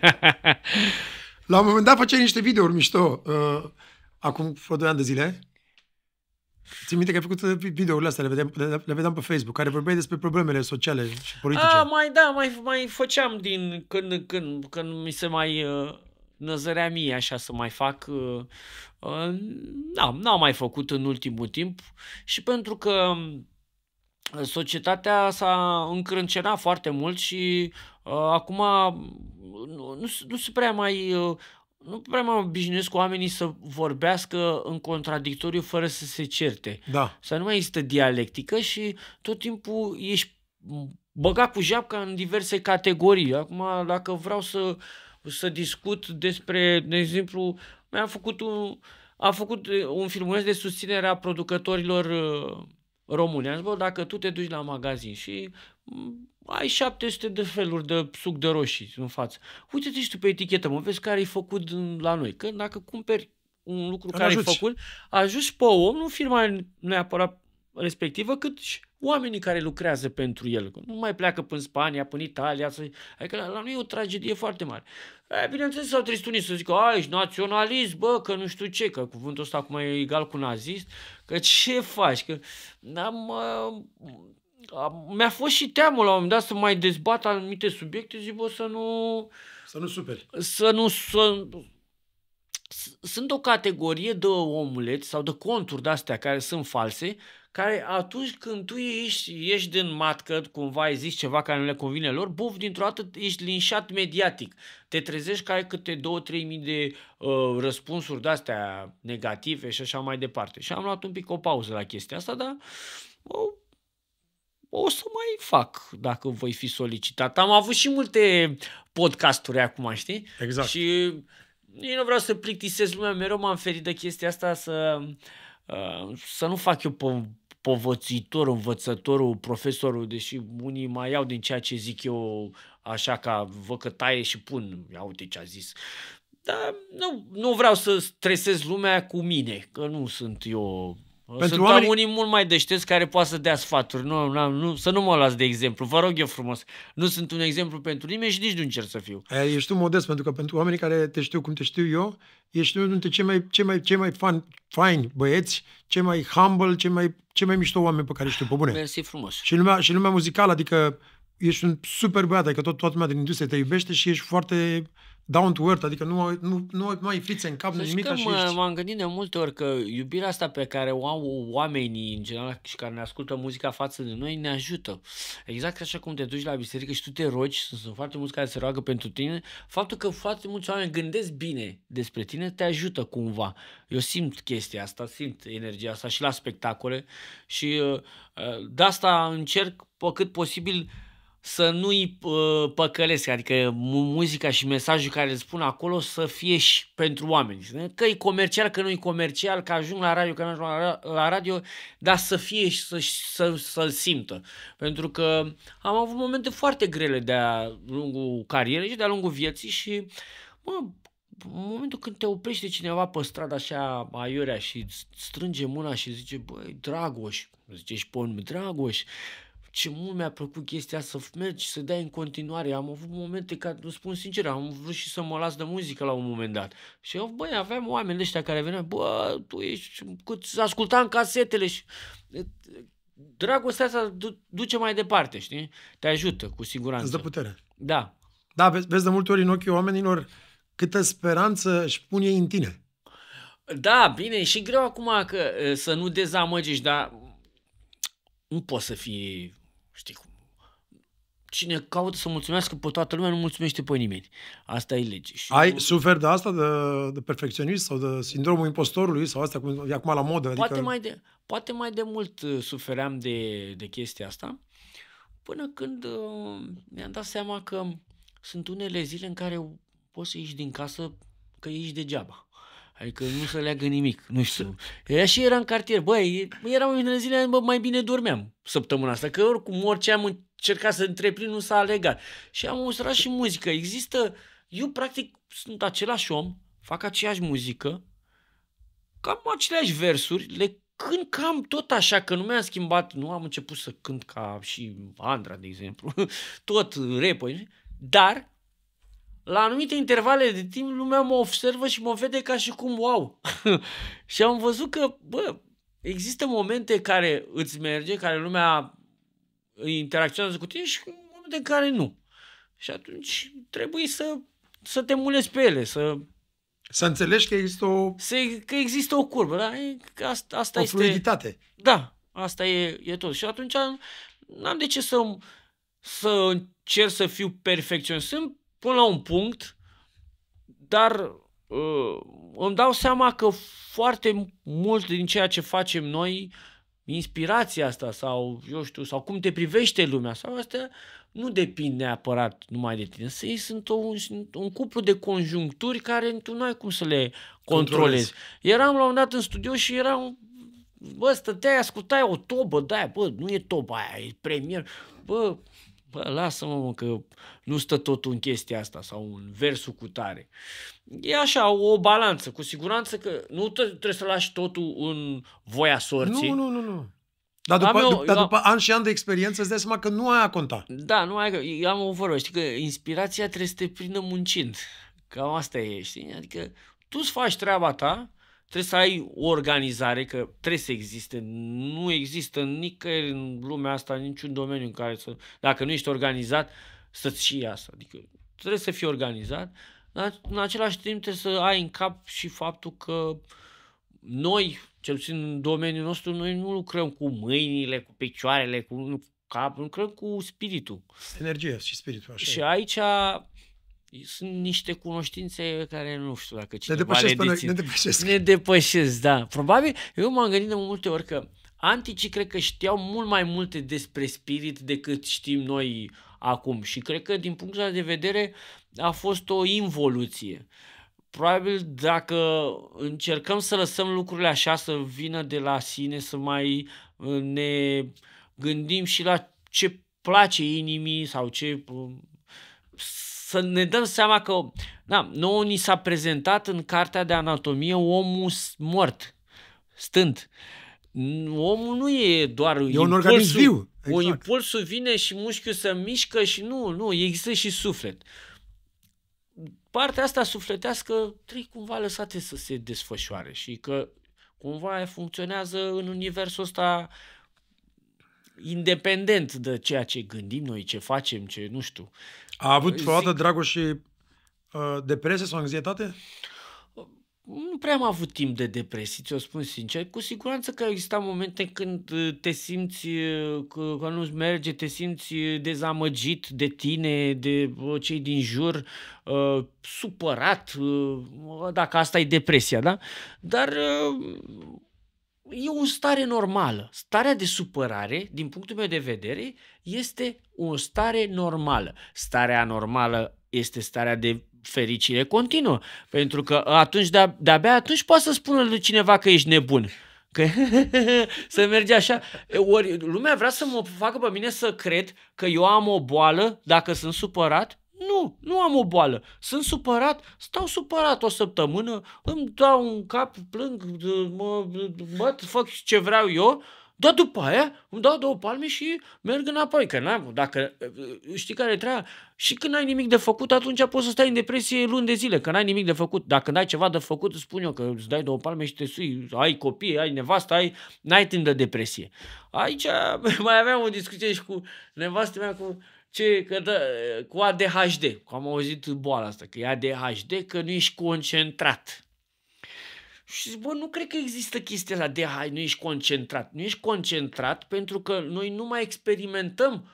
La un moment dat făceai niște videouri mișto, uh, acum vreo doi ani de zile. Țin minte că ai făcut uh, videourile astea, le vedeam, le, le vedeam pe Facebook, care vorbeai despre problemele sociale și politice. Ah, mai da, mai, mai făceam din când când, când mi se mai uh, năzărea mie așa să mai fac. Uh, uh, n-am, n-am mai făcut în ultimul timp și pentru că societatea s-a încrâncenat foarte mult și uh, acum nu, nu, nu se prea mai uh, nu prea mă obișnuiesc cu oamenii să vorbească în contradictoriu fără să se certe. Da. Să nu mai există dialectică și tot timpul ești băgat cu japca în diverse categorii. Acum, dacă vreau să, să discut despre, de exemplu, mi-am făcut un, am făcut un filmuleț de susținere a producătorilor uh, zis, bă, dacă tu te duci la magazin și mm, ai 700 de feluri de suc de roșii în față. Uite-te și tu pe etichetă, mă, vezi care e făcut la noi. Că dacă cumperi un lucru Îl care e făcut, ajuns pe om, nu firma neapărat respectivă, cât și oamenii care lucrează pentru el. Nu mai pleacă până Spania, până Italia, să... adică la, la noi e o tragedie foarte mare. E, bineînțeles, s-au trist să zică, a, ești naționalist, bă, că nu știu ce, că cuvântul ăsta acum e egal cu nazist, că ce faci, că am, am, mi-a fost și teamă la un moment dat să mai dezbat anumite subiecte, zic, bă, să nu... Să nu superi. Să nu... Să, sunt o categorie de omuleți sau de conturi de astea care sunt false, care atunci când tu ești, ești din matcă, cumva ai zis ceva care nu le convine lor, buf, dintr-o dată ești linșat mediatic. Te trezești că ai câte 2-3 mii de uh, răspunsuri de-astea negative și așa mai departe. Și am luat un pic o pauză la chestia asta, dar o, o să mai fac dacă voi fi solicitat. Am avut și multe podcasturi acum, știi? Exact. Și eu nu vreau să plictisesc lumea, mereu m-am ferit de chestia asta să... Uh, să nu fac eu povățitor, învățătorul, profesorul, deși unii mai iau din ceea ce zic eu așa ca vă că taie și pun, ia uite ce a zis. Dar nu, nu vreau să stresez lumea cu mine, că nu sunt eu pentru Sunt oamenii... unii mult mai deștepți care poate să dea sfaturi. Nu, nu, nu, să nu mă las de exemplu. Vă rog eu frumos. Nu sunt un exemplu pentru nimeni și nici nu încerc să fiu. E, ești tu modest, pentru că pentru oamenii care te știu cum te știu eu, ești unul dintre cei mai, cei mai, cei mai fun, fine băieți, cei mai humble, cei mai, cei mai mișto oameni pe care știu, pe bune. Mersi frumos. Și lumea, și lumea muzicală, adică ești un super băiat, adică tot, toată lumea din industrie te iubește și ești foarte down to earth, adică nu, nu, nu mai frițe în cap, nu nimic așa ești. m-am gândit de multe ori că iubirea asta pe care o au oamenii în general și care ne ascultă muzica față de noi ne ajută. Exact așa cum te duci la biserică și tu te rogi, sunt, sunt foarte mulți care se roagă pentru tine, faptul că foarte mulți oameni gândesc bine despre tine te ajută cumva. Eu simt chestia asta, simt energia asta și la spectacole și uh, uh, de asta încerc pe cât posibil uh, să nu-i uh, păcălesc, adică muzica și mesajul care îl spun acolo să fie și pentru oameni. Că e comercial, că nu i comercial, că ajung la radio, că nu ajung la, la radio, dar să fie și să, să, să-l simtă. Pentru că am avut momente foarte grele de-a lungul carierei și de-a lungul vieții și, mă, în momentul când te oprește cineva pe stradă așa aiurea și strânge mâna și zice, băi, Dragoș, zice și pe nume, Dragoș, ce mult mi-a plăcut chestia să mergi, să dai în continuare. Am avut momente care, nu spun sincer, am vrut și să mă las de muzică la un moment dat. Și eu, băi, aveam oameni ăștia care veneau, bă, tu ești, cât ascultam casetele și dragostea asta duce mai departe, știi? Te ajută, cu siguranță. Îți dă putere. Da. Da, vezi, vezi de multe ori în ochii oamenilor câtă speranță își pun ei în tine. Da, bine, și greu acum că, să nu dezamăgești, dar nu poți să fii Știi cum? Cine caută să mulțumească pe toată lumea, nu mulțumește pe nimeni. Asta e lege. Și Ai eu... suferi de asta, de, de perfecționist sau de sindromul impostorului sau asta cum e acum la modă? Adică- poate, adică... mai de, poate mai de mult uh, sufeream de, de chestia asta până când uh, mi-am dat seama că sunt unele zile în care poți să ieși din casă că ieși degeaba. Adică nu se leagă nimic, nu știu. Era și era în cartier. Băi, eram în zile, bă, mai bine dormeam săptămâna asta, că oricum orice am încercat să întreprind nu s-a legat. Și am usurat și muzică. Există, eu practic sunt același om, fac aceeași muzică, cam aceleași versuri, le cânt cam tot așa, că nu mi-am schimbat, nu am început să cânt ca și Andra, de exemplu, *laughs* tot repă, dar la anumite intervale de timp lumea mă observă și mă vede ca și cum wow. *laughs* și am văzut că, bă, există momente care îți merge, care lumea interacționează cu tine și momente în care nu. Și atunci trebuie să, să te mulezi pe ele, să... Să înțelegi că există o... Să, că există o curbă, da? Că asta, asta o este... fluiditate. Da, asta e, e tot. Și atunci n-am de ce să, să încerc să fiu perfecționist. Sunt până la un punct, dar uh, îmi dau seama că foarte mult din ceea ce facem noi, inspirația asta sau, eu știu, sau cum te privește lumea sau asta, nu depinde neapărat numai de tine. Să ei sunt un, un cuplu de conjuncturi care tu nu ai cum să le controlezi. controlezi. Eram la un dat în studio și eram bă, stăteai, ascultai o tobă, da, bă, nu e toba aia, e premier, bă, bă, păi, lasă-mă mă, că nu stă tot în chestia asta sau un versul cu tare. E așa, o balanță, cu siguranță că nu trebuie să lași totul în voia sorții. Nu, nu, nu, nu. Dar după, eu, dar după eu, an și an de experiență îți dai seama că nu ai a conta. Da, nu ai Eu am o vorbă, știi că inspirația trebuie să te prindă muncind. Cam asta e, știi? Adică tu îți faci treaba ta, Trebuie să ai o organizare, că trebuie să existe. Nu există nicăieri în lumea asta niciun domeniu în care să... Dacă nu ești organizat, să-ți și iasă. Adică trebuie să fii organizat, dar în același timp trebuie să ai în cap și faptul că noi, cel puțin în domeniul nostru, noi nu lucrăm cu mâinile, cu picioarele, cu capul, lucrăm cu spiritul. Energia și spiritul, așa Și e. aici sunt niște cunoștințe care nu știu dacă cineva ne depășesc, le dețin. ne depășesc. Ne depășesc, da. Probabil, eu m-am gândit de multe ori că anticii cred că știau mult mai multe despre spirit decât știm noi acum și cred că din punctul de vedere a fost o involuție. Probabil dacă încercăm să lăsăm lucrurile așa să vină de la sine, să mai uh, ne gândim și la ce place inimii sau ce uh, să ne dăm seama că da, nouă ni s-a prezentat în cartea de anatomie omul mort, stând. Omul nu e doar e impulsul, un organism viu. Exact. Un impulsul vine și mușchiul se mișcă și nu, nu, există și suflet. Partea asta sufletească trebuie cumva lăsate să se desfășoare și că cumva funcționează în universul ăsta uh, independent de ceea ce gândim noi, ce facem, ce nu știu. A avut păi vreodată, Dragoș, și uh, depresie sau anxietate? Nu prea am avut timp de depresii, ți-o spun sincer. Cu siguranță că există momente când uh, te simți uh, că, că nu-ți merge, te simți uh, dezamăgit de tine, de cei din jur, uh, supărat, uh, dacă asta e depresia, da? Dar uh, e o stare normală. Starea de supărare, din punctul meu de vedere, este o stare normală. Starea normală este starea de fericire continuă, pentru că atunci, de-abia atunci poate să spună lui cineva că ești nebun. Că *laughs* să merge așa. Ori lumea vrea să mă facă pe mine să cred că eu am o boală dacă sunt supărat nu, nu am o boală. Sunt supărat, stau supărat o săptămână, îmi dau un cap, plâng, mă, mă fac ce vreau eu, dar după aia îmi dau două palme și merg înapoi. Că n-am, dacă știi care e treaba, și când n-ai nimic de făcut, atunci poți să stai în depresie luni de zile, că n-ai nimic de făcut. Dacă n-ai ceva de făcut, îți spun eu că îți dai două palme și te sui, ai copii, ai nevastă, ai, n-ai timp de depresie. Aici *laughs* mai aveam o discuție și cu nevastă mea, cu ce, că da, cu ADHD, că am auzit boala asta, că e ADHD, că nu ești concentrat. Și zic, bă, nu cred că există chestia la ADHD, nu ești concentrat. Nu ești concentrat pentru că noi nu mai experimentăm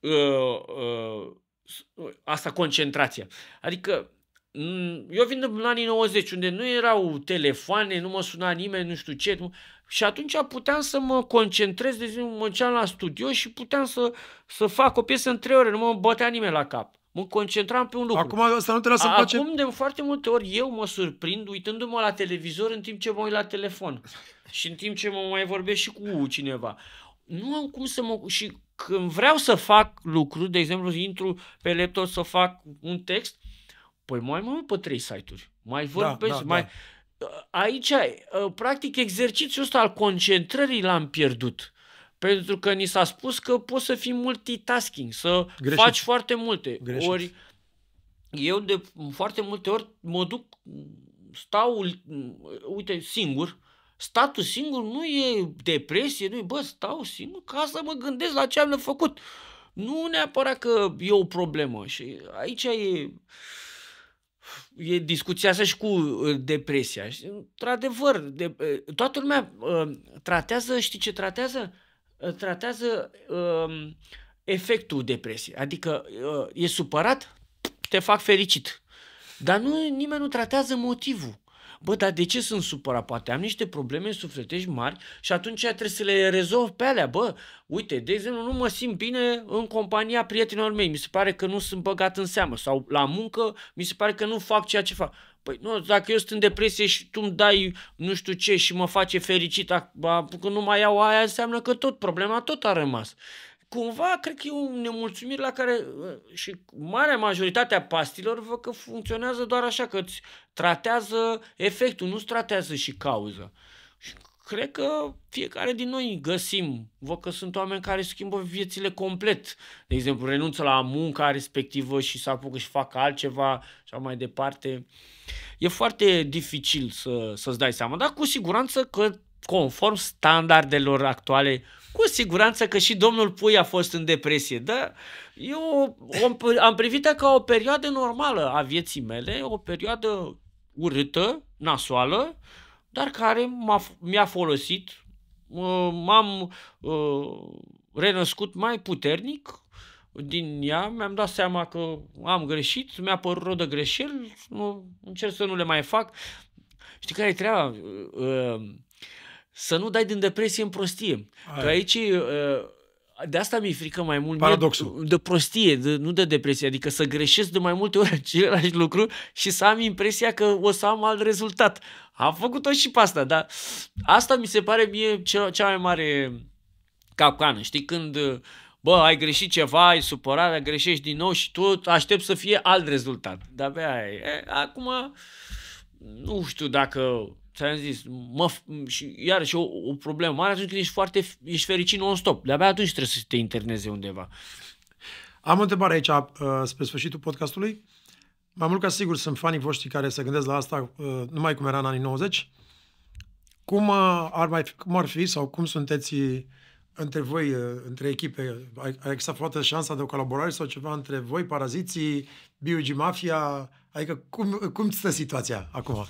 uh, uh, asta, concentrația. Adică, mm, eu vin în anii 90, unde nu erau telefoane, nu mă suna nimeni, nu știu ce. Și atunci puteam să mă concentrez, de exemplu mă ceam la studio și puteam să, să fac o piesă în trei ore, nu mă bătea nimeni la cap. Mă concentram pe un lucru. Acum asta nu te lasă Acum, face... de foarte multe ori, eu mă surprind uitându-mă la televizor în timp ce mă uit la telefon. și în timp ce mă mai vorbesc și cu cineva. Nu am cum să mă... Și când vreau să fac lucruri, de exemplu, intru pe laptop să fac un text, păi mai mă pe trei site-uri. Mai da, vorbesc, da, da, mai... Da aici, uh, practic, exercițiul ăsta al concentrării l-am pierdut. Pentru că ni s-a spus că poți să fii multitasking, să Greșit. faci foarte multe. Greșit. Ori eu de foarte multe ori mă duc, stau, uh, uite, singur, statul singur nu e depresie, nu e, bă, stau singur ca să mă gândesc la ce am de făcut. Nu neapărat că e o problemă și aici e e discuția asta și cu ă, depresia. Și, într-adevăr, de, ă, toată lumea uh, tratează, știi ce tratează? Uh, tratează uh, efectul depresiei. Adică uh, e supărat, te fac fericit. Dar nu, nimeni nu tratează motivul. Bă, dar de ce sunt supărat? Poate am niște probleme sufletești mari și atunci trebuie să le rezolv pe alea. Bă, uite, de exemplu, nu mă simt bine în compania prietenilor mei. Mi se pare că nu sunt băgat în seamă. Sau la muncă, mi se pare că nu fac ceea ce fac. Păi nu, dacă eu sunt în depresie și tu îmi dai nu știu ce și mă face fericit, că nu mai iau aia, înseamnă că tot problema tot a rămas cumva cred că e o nemulțumire la care uh, și marea majoritate a pastilor văd că funcționează doar așa, că îți tratează efectul, nu-ți tratează și cauza. Și cred că fiecare din noi găsim, văd că sunt oameni care schimbă viețile complet. De exemplu, renunță la munca respectivă și să apucă și facă altceva și mai departe. E foarte dificil să, să-ți dai seama, dar cu siguranță că conform standardelor actuale cu siguranță că și domnul Pui a fost în depresie, dar eu am privit ca o perioadă normală a vieții mele, o perioadă urâtă, nasoală, dar care mi-a folosit, m-am ă, renăscut mai puternic din ea, mi-am dat seama că am greșit, mi-a părut rodă greșeli, nu, încerc să nu le mai fac. Știi care e treaba? Ă, ă, să nu dai din depresie în prostie. Aia. Că aici, ă, de asta mi-e frică mai mult. Paradoxul. De prostie, de, nu de depresie. Adică să greșesc de mai multe ori *laughs* același lucru și să am impresia că o să am alt rezultat. Am făcut-o și pe asta, dar asta mi se pare mie cea, cea mai mare capcană. Știi, când ă, bă, ai greșit ceva, ai supărat, greșești din nou și tot aștept să fie alt rezultat. Dar abia e. Acum, nu știu dacă ți-am zis, mă, și iarăși o, o problemă mare atunci când ești foarte, ești fericit non-stop. De-abia atunci trebuie să te interneze undeva. Am o întrebare aici, uh, spre sfârșitul podcastului. Mai mult ca sigur sunt fanii voștri care se gândesc la asta uh, numai cum era în anii 90. Cum, uh, ar mai fi, cum ar fi sau cum sunteți între voi, între echipe? A existat foarte șansa de o colaborare sau ceva între voi, Paraziții, BUG Mafia? Adică cum, cum stă situația acum?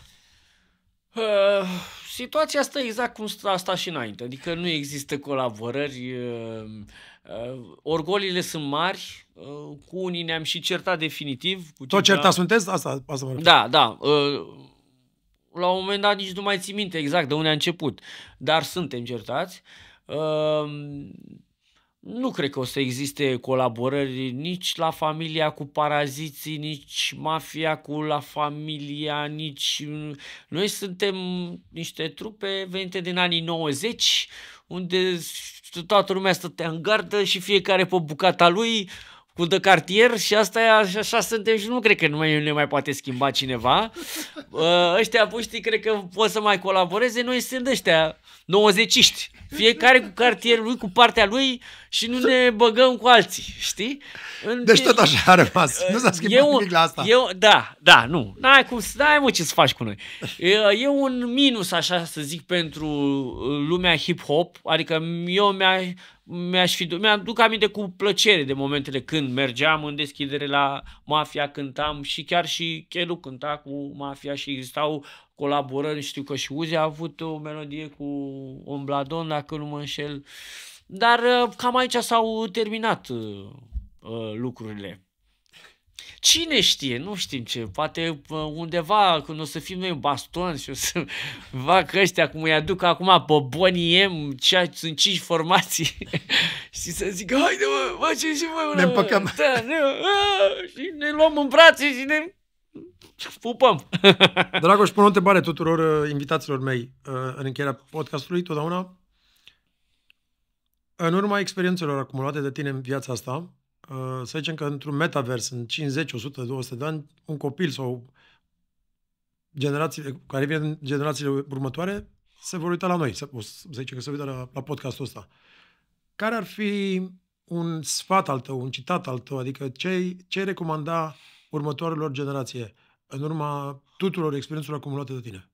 Uh, situația stă exact cum asta și înainte, adică nu există colaborări, uh, uh, orgolile sunt mari, uh, cu unii ne-am și certat definitiv. Cu Tot certa sunteți? Asta, asta mă Da, da. Uh, la un moment dat nici nu mai țin minte exact de unde a început, dar suntem certați. Uh, nu cred că o să existe colaborări nici la familia cu paraziții, nici mafia cu la familia, nici... Mm, noi suntem niște trupe venite din anii 90, unde toată lumea stătea în gardă și fiecare pe bucata lui cu de cartier și asta e, așa, așa suntem și nu cred că nu mai, ne mai poate schimba cineva. *laughs* Uh, ăștia puștii cred că pot să mai colaboreze, noi sunt ăștia 90 Fiecare cu cartierul lui, cu partea lui și nu ne băgăm cu alții, știi? În deci tot așa a rămas, nu s-a uh, schimbat eu, nimic la asta. Eu, da, da, nu, n-ai cum să n-ai mă ce să faci cu noi. E, uh, e un minus, așa să zic, pentru lumea hip-hop, adică eu mi-a, mi-aș fi, mi-aduc aminte cu plăcere de momentele când mergeam în deschidere la Mafia, cântam și chiar și Chelu cânta cu Mafia și existau colaborări, știu că și Uzi a avut o melodie cu Ombladon, dacă nu mă înșel, dar uh, cam aici s-au terminat uh, uh lucrurile. Cine știe, nu știm ce, poate uh, undeva când o să fim noi în baston și o să *laughs* fac ăștia cum îi aduc acum pe Boniem, ce cea, sunt cinci formații *laughs* și să zic, haide mă, facem și voi ne împăcăm. Da, ne, a, și ne luăm în brațe și ne pupăm. *laughs* Dragoș, pun o întrebare tuturor uh, invitaților mei uh, în încheierea podcastului, totdeauna. În urma experiențelor acumulate de tine în viața asta, Ă, să zicem că într-un metavers, în 50, 100, 200 de ani, un copil sau generațiile, care vin generațiile următoare, se vor uita la noi, să, să zicem că se uită la, la podcastul ăsta. Care ar fi un sfat al tău, un citat al tău, adică ce, ce recomanda următoarelor generație în urma tuturor experiențelor acumulate de tine?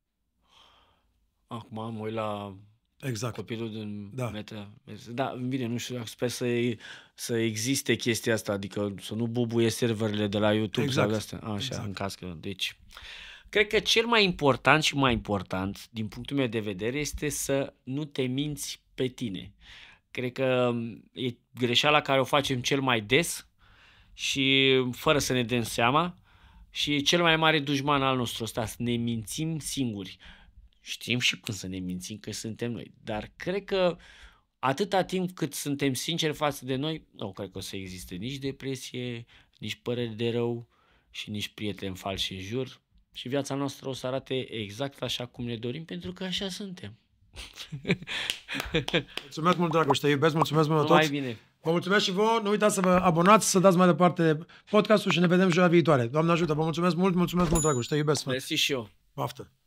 Acum mă uit la Exact. Copilul din da. Meta. Da, bine, nu știu, sper să, să existe chestia asta, adică să nu bubuie serverele de la YouTube exact. sau de astea. A, așa, exact. în caz că... Deci, cred că cel mai important și mai important, din punctul meu de vedere, este să nu te minți pe tine. Cred că mm, e greșeala care o facem cel mai des și fără să ne dăm seama și e cel mai mare dușman al nostru ăsta, să ne mințim singuri. Știm și când să ne mințim că suntem noi, dar cred că atâta timp cât suntem sinceri față de noi, nu cred că o să existe nici depresie, nici păreri de rău și nici prieteni falși în jur și viața noastră o să arate exact așa cum ne dorim, pentru că așa suntem. *laughs* mulțumesc mult, dragoste, te iubesc, mulțumesc mult Numai toți. Mai bine. Vă mulțumesc și vouă, nu uitați să vă abonați, să dați mai departe podcastul și ne vedem joia viitoare. Doamne ajută, vă mulțumesc mult, mulțumesc mult, dragoste, te iubesc. Mersi și eu. Baftă.